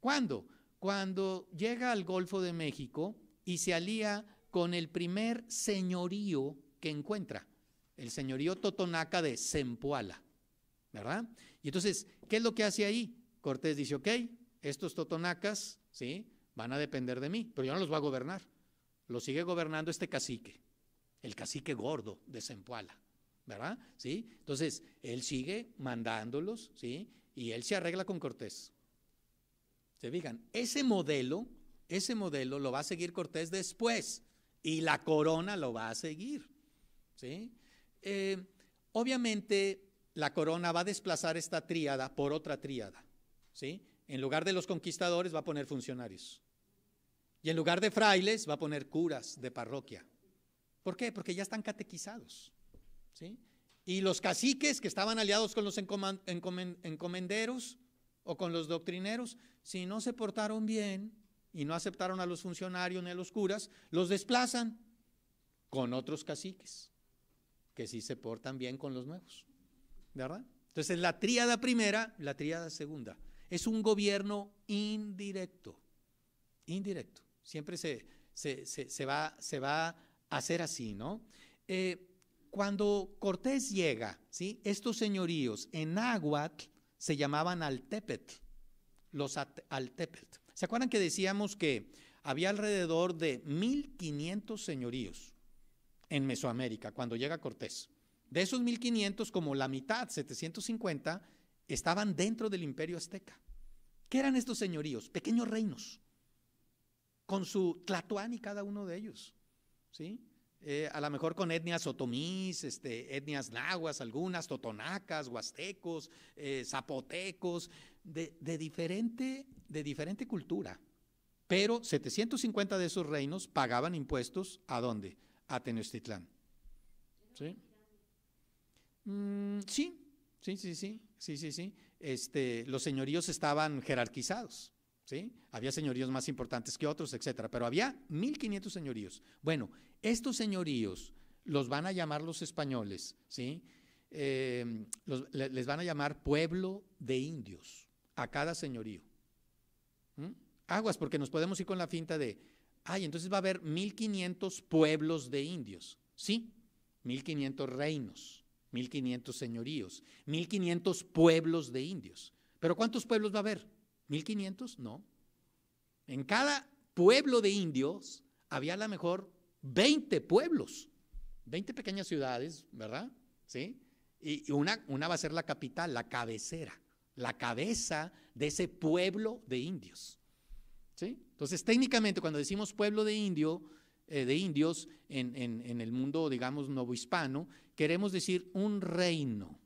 ¿Cuándo? Cuando llega al Golfo de México y se alía con el primer señorío que encuentra, el señorío totonaca de Zempoala, ¿verdad? Y entonces, ¿qué es lo que hace ahí? Cortés dice, ok, estos totonacas, ¿sí? Van a depender de mí, pero yo no los voy a gobernar. Los sigue gobernando este cacique, el cacique gordo de Zempoala. ¿verdad? ¿Sí? Entonces, él sigue mandándolos, ¿sí? Y él se arregla con Cortés. Se digan. ese modelo, ese modelo lo va a seguir Cortés después y la corona lo va a seguir, ¿sí? Eh, obviamente, la corona va a desplazar esta tríada por otra tríada, ¿sí? En lugar de los conquistadores va a poner funcionarios. Y en lugar de frailes va a poner curas de parroquia. ¿Por qué? Porque ya están catequizados. Y los caciques que estaban aliados con los encomenderos o con los doctrineros, si no se portaron bien y no aceptaron a los funcionarios ni a los curas, los desplazan con otros caciques, que sí se portan bien con los nuevos. ¿Verdad? Entonces, la tríada primera, la tríada segunda. Es un gobierno indirecto, indirecto. Siempre se, se, se, se va, a hacer así, ¿no? Eh, cuando Cortés llega, ¿sí? estos señoríos en Aguat se llamaban altepet, los altepet. ¿Se acuerdan que decíamos que había alrededor de 1.500 señoríos en Mesoamérica cuando llega Cortés? De esos 1.500, como la mitad, 750, estaban dentro del imperio azteca. ¿Qué eran estos señoríos? Pequeños reinos, con su y cada uno de ellos. ¿sí? Eh, a lo mejor con etnias otomís, este, etnias nahuas, algunas, totonacas, huastecos, eh, zapotecos, de, de, diferente, de diferente cultura. Pero 750 de esos reinos pagaban impuestos a dónde? A Tenochtitlán. ¿Sí? Mm, sí, sí, sí, sí, sí, sí, este, los señoríos estaban jerarquizados. ¿Sí? Había señoríos más importantes que otros, etcétera, pero había 1500 señoríos. Bueno, estos señoríos los van a llamar los españoles, ¿sí? Em, les van a llamar pueblo de indios a cada señorío. ¿Mm? Aguas, porque nos podemos ir con la finta de, ay, entonces va a haber 1500 pueblos de indios. Sí, 1500 reinos, 1500 señoríos, 1500 pueblos de indios. Pero ¿cuántos pueblos va a haber? ¿1500? No. En cada pueblo de indios había la mejor 20 pueblos, 20 pequeñas ciudades, ¿verdad? ¿Sí? Y una, va a ser la capital, la cabecera, la cabeza de ese pueblo de indios. ¿Sí? Entonces, técnicamente, cuando decimos pueblo de indio, eh, de indios en, el mundo, digamos, novohispano, queremos decir un reino.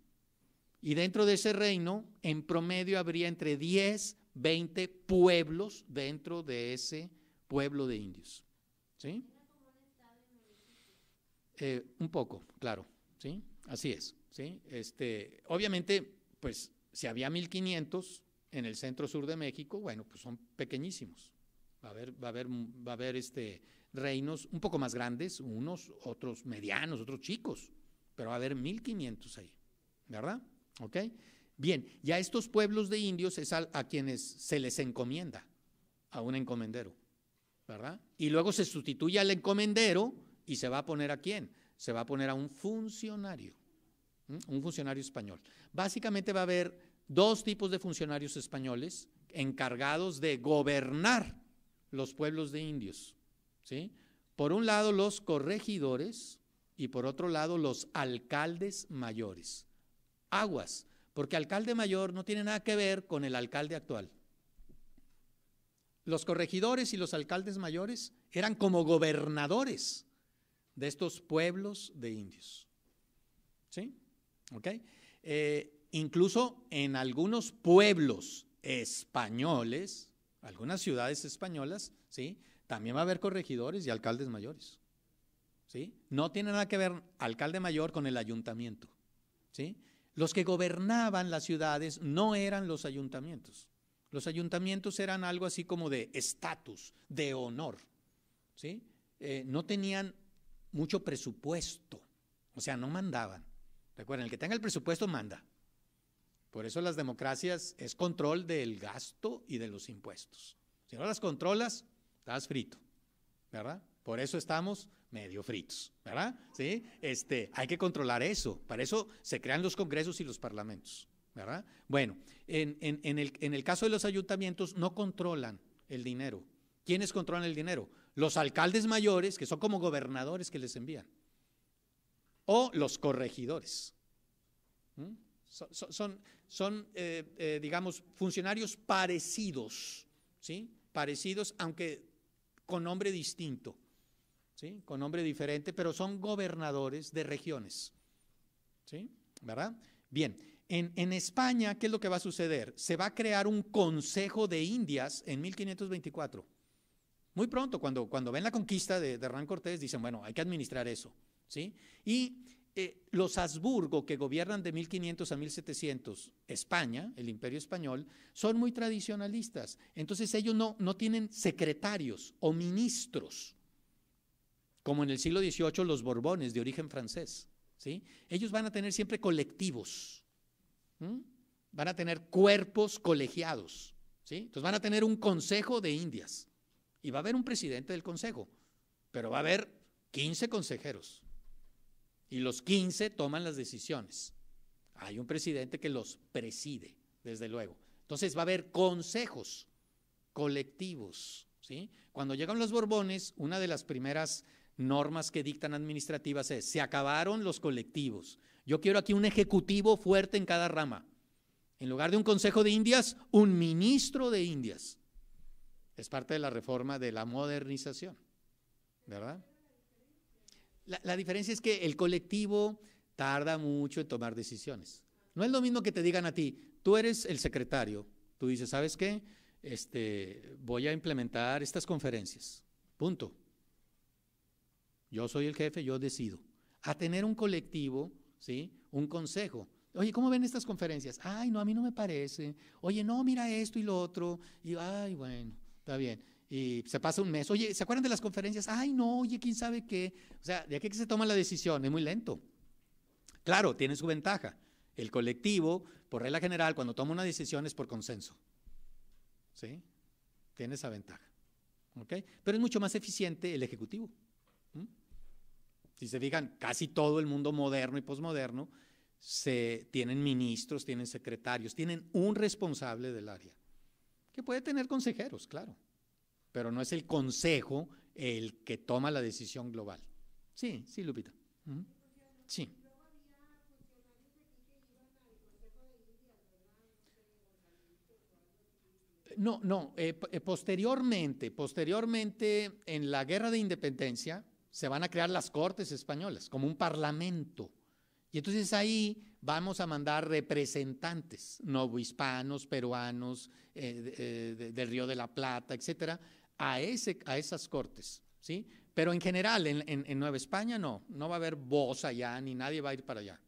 Y dentro de ese reino, en promedio, habría entre 10, 20 pueblos dentro de ese pueblo de indios. ¿Sí? Eh, un poco, claro, ¿sí? Así es, ¿sí? Este, obviamente, pues si había 1500 en el centro sur de México, bueno, pues son pequeñísimos. Va a haber, va a haber, va a haber este, reinos un poco más grandes, unos, otros medianos, otros chicos, pero va a haber 1500 ahí, ¿verdad? ¿Ok? Bien, ya estos pueblos de indios es a quienes se les encomienda, a un encomendero, ¿verdad? Y luego se sustituye al encomendero ¿Y se va a poner a quién? Se va a poner a un funcionario, un funcionario español. Básicamente va a haber dos tipos de funcionarios españoles encargados de gobernar los pueblos de indios. ¿sí? Por un lado los corregidores y por otro lado los alcaldes mayores. Aguas, porque alcalde mayor no tiene nada que ver con el alcalde actual. Los corregidores y los alcaldes mayores eran como gobernadores de estos pueblos de indios. ¿Sí? ¿Ok? Eh, incluso en algunos pueblos españoles, algunas ciudades españolas, ¿sí? También va a haber corregidores y alcaldes mayores. ¿Sí? No tiene nada que ver alcalde mayor con el ayuntamiento. ¿Sí? Los que gobernaban las ciudades no eran los ayuntamientos. Los ayuntamientos eran algo así como de estatus, de honor. ¿sí? Eh, no tenían mucho presupuesto. O sea, no mandaban. Recuerden, el que tenga el presupuesto manda. Por eso las democracias es control del gasto y de los impuestos. Si no las controlas, estás frito, ¿verdad? Por eso estamos medio fritos, ¿verdad? ¿Sí? Este, hay que controlar eso. Para eso se crean los congresos y los parlamentos, ¿verdad? Bueno, en, el, en el caso de los ayuntamientos no controlan el dinero. ¿Quiénes controlan el dinero? los alcaldes mayores, que son como gobernadores que les envían, o los corregidores. ¿Mm? Son, eh, eh, digamos, funcionarios parecidos, ¿sí? Parecidos, aunque con nombre distinto, ¿sí? Con nombre diferente, pero son gobernadores de regiones, ¿sí? ¿Verdad? Bien, en, en, España, ¿qué es lo que va a suceder? Se va a crear un Consejo de Indias en 1524. Muy pronto, cuando, cuando ven la conquista de, de Hernán Cortés, dicen, bueno, hay que administrar eso. ¿sí? Y eh, los Habsburgo, que gobiernan de 1500 a 1700 España, el imperio español, son muy tradicionalistas. Entonces ellos no, no tienen secretarios o ministros, como en el siglo XVIII los Borbones de origen francés. ¿sí? Ellos van a tener siempre colectivos, van a tener cuerpos colegiados. ¿sí? Entonces van a tener un consejo de Indias, y va a haber un presidente del consejo, pero va a haber 15 consejeros. Y los 15 toman las decisiones. Hay un presidente que los preside, desde luego. Entonces va a haber consejos colectivos. ¿sí? Cuando llegan los Borbones, una de las primeras normas que dictan administrativas es, se acabaron los colectivos. Yo quiero aquí un ejecutivo fuerte en cada rama. En lugar de un consejo de Indias, un ministro de Indias. Es parte de la reforma de la modernización, ¿verdad? La, diferencia es que el colectivo tarda mucho en tomar decisiones. No es lo mismo que te digan a ti, tú eres el secretario, tú dices, ¿sabes qué? Este, voy a implementar estas conferencias, punto. Yo soy el jefe, yo decido. A tener un colectivo, ¿sí? Un consejo. Oye, ¿cómo ven estas conferencias? Ay, no, a mí no me parece. Oye, no, mira esto y lo otro. Y, ay, bueno está bien. Y se pasa un mes. Oye, ¿se acuerdan de las conferencias? Ay, no, oye, quién sabe qué. O sea, de qué que se toma la decisión, es muy lento. Claro, tiene su ventaja. El colectivo, por regla general, cuando toma una decisión es por consenso. ¿Sí? Tiene esa ventaja. ¿Ok? Pero es mucho más eficiente el ejecutivo. ¿Mm? Si se fijan, casi todo el mundo moderno y posmoderno se, tienen ministros, tienen secretarios, tienen un responsable del área que puede tener consejeros, claro, pero no es el consejo el que toma la decisión global. Sí, sí, Lupita. Sí. No, no, eh, eh, posteriormente, posteriormente en la guerra de independencia se van a crear las Cortes Españolas como un parlamento y entonces ahí vamos a mandar representantes, novohispanos, peruanos, eh, eh, del Río de la Plata, etcétera, a, ese, a esas cortes, ¿sí? Pero en general, en, en, Nueva España no, no va a haber voz allá, ni nadie va a ir para allá,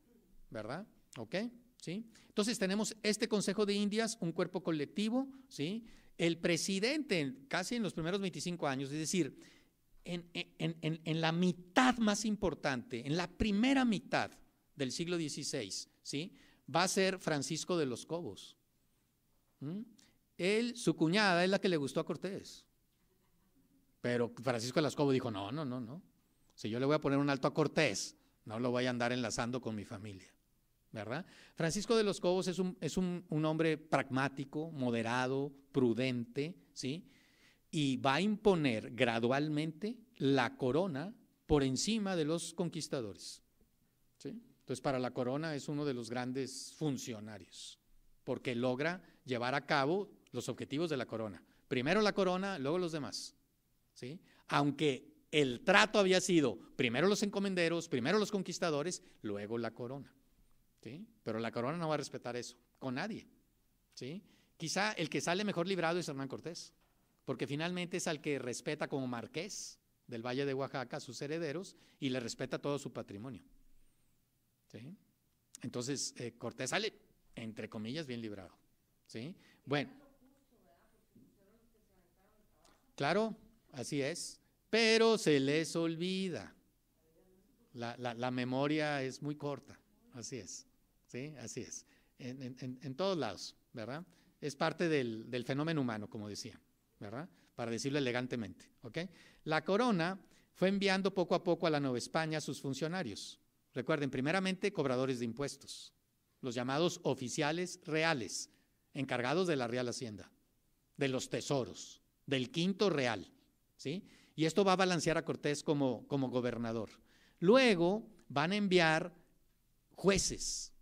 ¿verdad? ¿Ok? ¿Sí? Entonces tenemos este Consejo de Indias, un cuerpo colectivo, ¿sí? El presidente, casi en los primeros 25 años, es decir, en, en la mitad más importante, en la primera mitad, del siglo XVI, ¿sí? va a ser Francisco de los Cobos. ¿Mm? Él, su cuñada es la que le gustó a Cortés. Pero Francisco de los Cobos dijo, no, no, no, no. Si yo le voy a poner un alto a Cortés, no lo voy a andar enlazando con mi familia. ¿Verdad? Francisco de los Cobos es un, un hombre pragmático, moderado, prudente, ¿sí? Y va a imponer gradualmente la corona por encima de los conquistadores. Entonces, pues para la corona es uno de los grandes funcionarios, porque logra llevar a cabo los objetivos de la corona. Primero la corona, luego los demás. ¿sí? Aunque el trato había sido primero los encomenderos, primero los conquistadores, luego la corona. ¿sí? Pero la corona no va a respetar eso con nadie. ¿sí? Quizá el que sale mejor librado es Hernán Cortés, porque finalmente es al que respeta como marqués del Valle de Oaxaca sus herederos y le respeta todo su patrimonio. Entonces, eh, Cortés sale, entre comillas, bien librado. ¿sí? Bueno. Claro, así es. Pero se les olvida. La, memoria es muy corta. Así es. ¿sí? Así es. En, todos lados, ¿verdad? Es parte del, del fenómeno humano, como decía, ¿verdad? Para decirlo elegantemente, ¿ok? La corona fue enviando poco a poco a la Nueva España sus funcionarios Recuerden, primeramente, cobradores de impuestos, los llamados oficiales reales, encargados de la Real Hacienda, de los tesoros, del quinto real. ¿sí? Y esto va a balancear a Cortés como, como gobernador. Luego van a enviar jueces,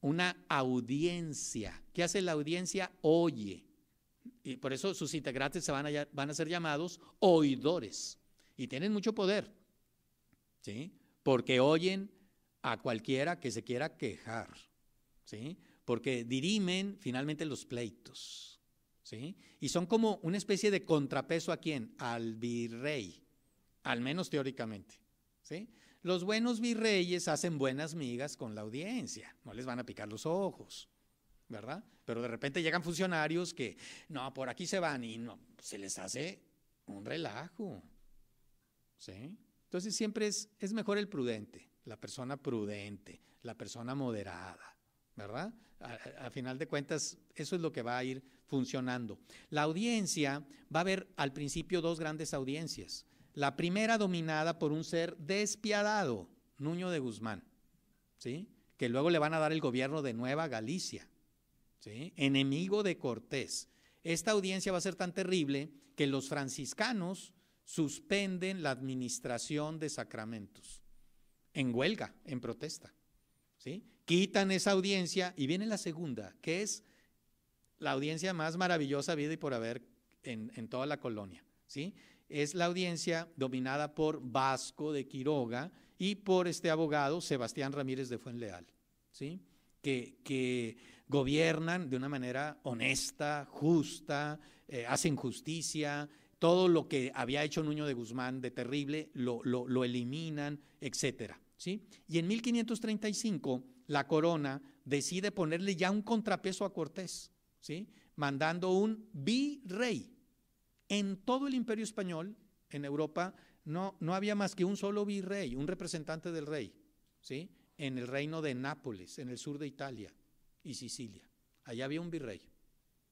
una audiencia. ¿Qué hace la audiencia? Oye. Y por eso sus integrantes se van a, van a ser llamados oidores. Y tienen mucho poder. ¿Sí? Porque oyen a cualquiera que se quiera quejar, ¿sí? Porque dirimen finalmente los pleitos, ¿sí? Y son como una especie de contrapeso a quién? Al virrey, al menos teóricamente, ¿sí? Los buenos virreyes hacen buenas migas con la audiencia, no les van a picar los ojos, ¿verdad? Pero de repente llegan funcionarios que, no, por aquí se van y no, se les hace un relajo, ¿sí? Entonces siempre es, es mejor el prudente la persona prudente, la persona moderada, ¿verdad? A, final de cuentas, eso es lo que va a ir funcionando. La audiencia va a haber al principio dos grandes audiencias. La primera dominada por un ser despiadado, Nuño de Guzmán, ¿sí? Que luego le van a dar el gobierno de Nueva Galicia, ¿sí? Enemigo de Cortés. Esta audiencia va a ser tan terrible que los franciscanos suspenden la administración de sacramentos en huelga, en protesta. ¿sí? Quitan esa audiencia y viene la segunda, que es la audiencia más maravillosa vida y por haber en, toda la colonia. ¿sí? Es la audiencia dominada por Vasco de Quiroga y por este abogado Sebastián Ramírez de Fuenleal, ¿sí? que, gobiernan de una manera honesta, justa, eh, hacen justicia, todo lo que había hecho Nuño de Guzmán de terrible lo, eliminan, etc. ¿sí? Y en 1535 la corona decide ponerle ya un contrapeso a Cortés, ¿sí? mandando un virrey. En todo el imperio español, en Europa, no, no había más que un solo virrey, un representante del rey, ¿sí? en el reino de Nápoles, en el sur de Italia y Sicilia. Allá había un virrey.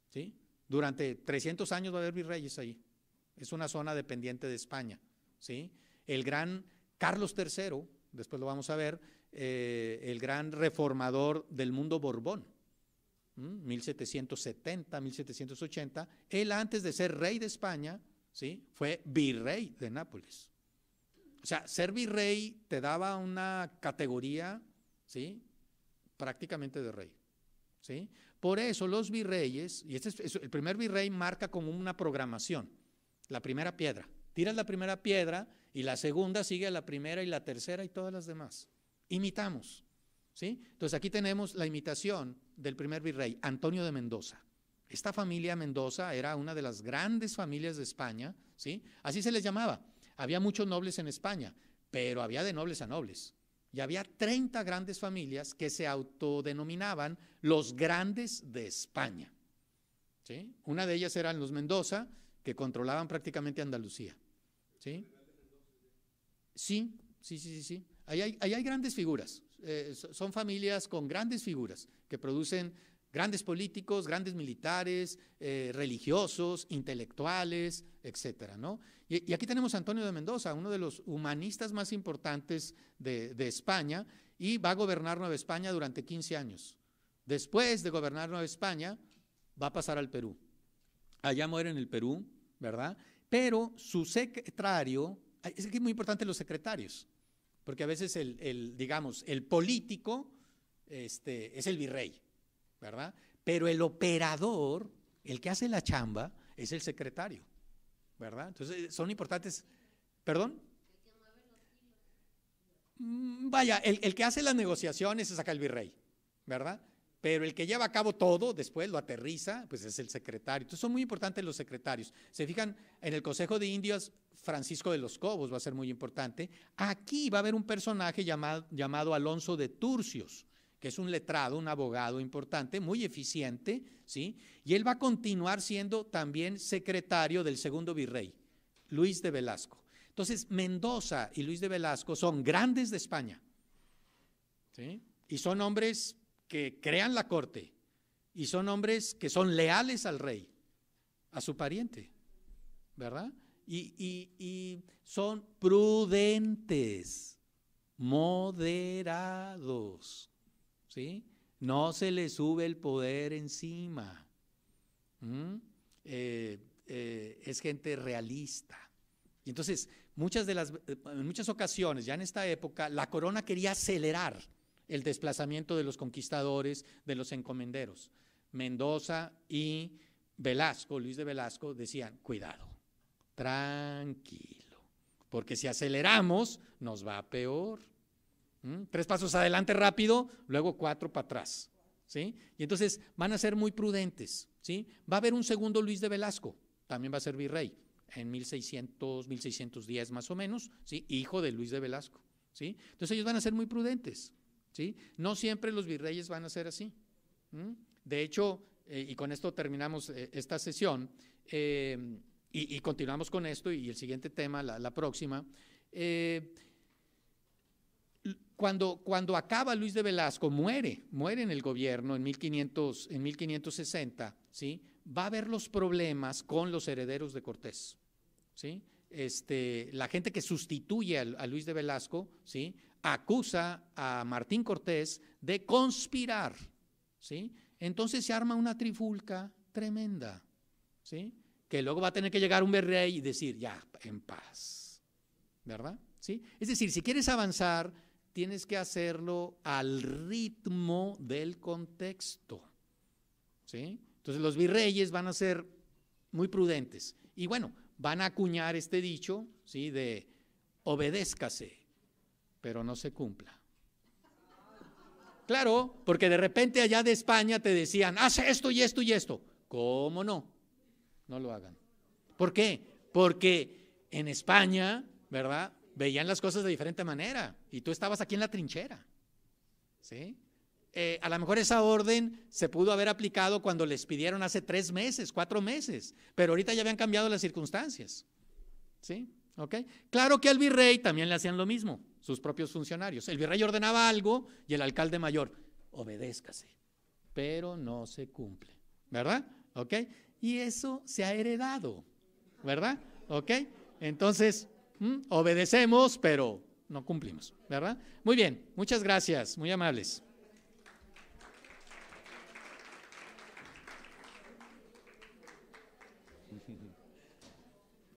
¿sí? Durante 300 años va a haber virreyes ahí es una zona dependiente de España. ¿sí? El gran Carlos III, después lo vamos a ver, eh, el gran reformador del mundo Borbón, 1770, 1780, él antes de ser rey de España, ¿sí? fue virrey de Nápoles. O sea, ser virrey te daba una categoría ¿sí? prácticamente de rey. ¿sí? Por eso los virreyes, y este es, el primer virrey marca como una programación la primera piedra. Tiras la primera piedra y la segunda sigue a la primera y la tercera y todas las demás. Imitamos. ¿sí? Entonces aquí tenemos la imitación del primer virrey, Antonio de Mendoza. Esta familia Mendoza era una de las grandes familias de España, ¿sí? así se les llamaba. Había muchos nobles en España, pero había de nobles a nobles. Y había 30 grandes familias que se autodenominaban los grandes de España. Una de ellas eran los Mendoza, que controlaban prácticamente Andalucía. ¿Sí? Sí, sí, sí, sí. Ahí hay, grandes figuras. Eh, son familias con grandes figuras que producen grandes políticos, grandes militares, eh, religiosos, intelectuales, etcétera, ¿no? Y, aquí tenemos a Antonio de Mendoza, uno de los humanistas más importantes de, España, y va a gobernar Nueva España durante 15 años. Después de gobernar Nueva España, va a pasar al Perú. Allá muere en el Perú, ¿verdad? Pero su secretario, es que es muy importante los secretarios, porque a veces el, digamos, el político este, es el virrey, ¿verdad? Pero el operador, el que hace la chamba, es el secretario, ¿verdad? Entonces son importantes, perdón. Mm, vaya, el, el que hace las negociaciones es acá el virrey, ¿verdad? pero el que lleva a cabo todo, después lo aterriza, pues es el secretario. Entonces son muy importantes los secretarios. Se fijan, en el Consejo de Indios, Francisco de los Cobos va a ser muy importante. Aquí va a haber un personaje llamado, Alonso de Turcios, que es un letrado, un abogado importante, muy eficiente, ¿sí? Y él va a continuar siendo también secretario del segundo virrey, Luis de Velasco. Entonces, Mendoza y Luis de Velasco son grandes de España, Y son hombres que crean la corte y son hombres que son leales al rey, a su pariente, ¿verdad? Y, son prudentes, moderados, ¿sí? No se les sube el poder encima. Eh, eh, es gente realista. Y entonces, muchas de las, eh, en muchas ocasiones, ya en esta época, la corona quería acelerar el desplazamiento de los conquistadores, de los encomenderos. Mendoza y Velasco, Luis de Velasco, decían, cuidado, tranquilo, porque si aceleramos nos va peor. ¿Mm? Tres pasos adelante rápido, luego cuatro para atrás. ¿sí? Y entonces van a ser muy prudentes. ¿sí? Va a haber un segundo Luis de Velasco, también va a ser virrey, en 1600, 1610 más o menos, ¿sí? hijo de Luis de Velasco. ¿sí? Entonces ellos van a ser muy prudentes. ¿sí? No siempre los virreyes van a ser así. De hecho, eh, y con esto terminamos eh, esta sesión, eh, y, continuamos con esto y el siguiente tema, la, próxima. Cuando, cuando, acaba Luis de Velasco, muere, muere en el gobierno en, 1560, ¿sí? va a haber los problemas con los herederos de Cortés. ¿sí? Este, la gente que sustituye a Luis de Velasco, ¿sí? acusa a Martín Cortés de conspirar, ¿sí? Entonces se arma una trifulca tremenda, ¿sí? Que luego va a tener que llegar un virrey y decir, ya, en paz, ¿verdad? ¿Sí? Es decir, si quieres avanzar, tienes que hacerlo al ritmo del contexto, ¿sí? Entonces los virreyes van a ser muy prudentes y bueno, van a acuñar este dicho, ¿sí? De obedézcase, pero no se cumpla. Claro, porque de repente allá de España te decían, haz esto y esto y esto. ¿Cómo no? No lo hagan. ¿Por qué? Porque en España, ¿verdad? Veían las cosas de diferente manera y tú estabas aquí en la trinchera. ¿Sí? Eh, a lo mejor esa orden se pudo haber aplicado cuando les pidieron hace tres meses, cuatro meses, pero ahorita ya habían cambiado las circunstancias. ¿Sí? ¿Ok? Claro que al virrey también le hacían lo mismo sus propios funcionarios. El virrey ordenaba algo y el alcalde mayor, obedézcase, pero no se cumple, ¿verdad? ¿Ok? Y eso se ha heredado, ¿verdad? ¿Ok? Entonces, mm, obedecemos, pero no cumplimos, ¿verdad? Muy bien, muchas gracias, muy amables.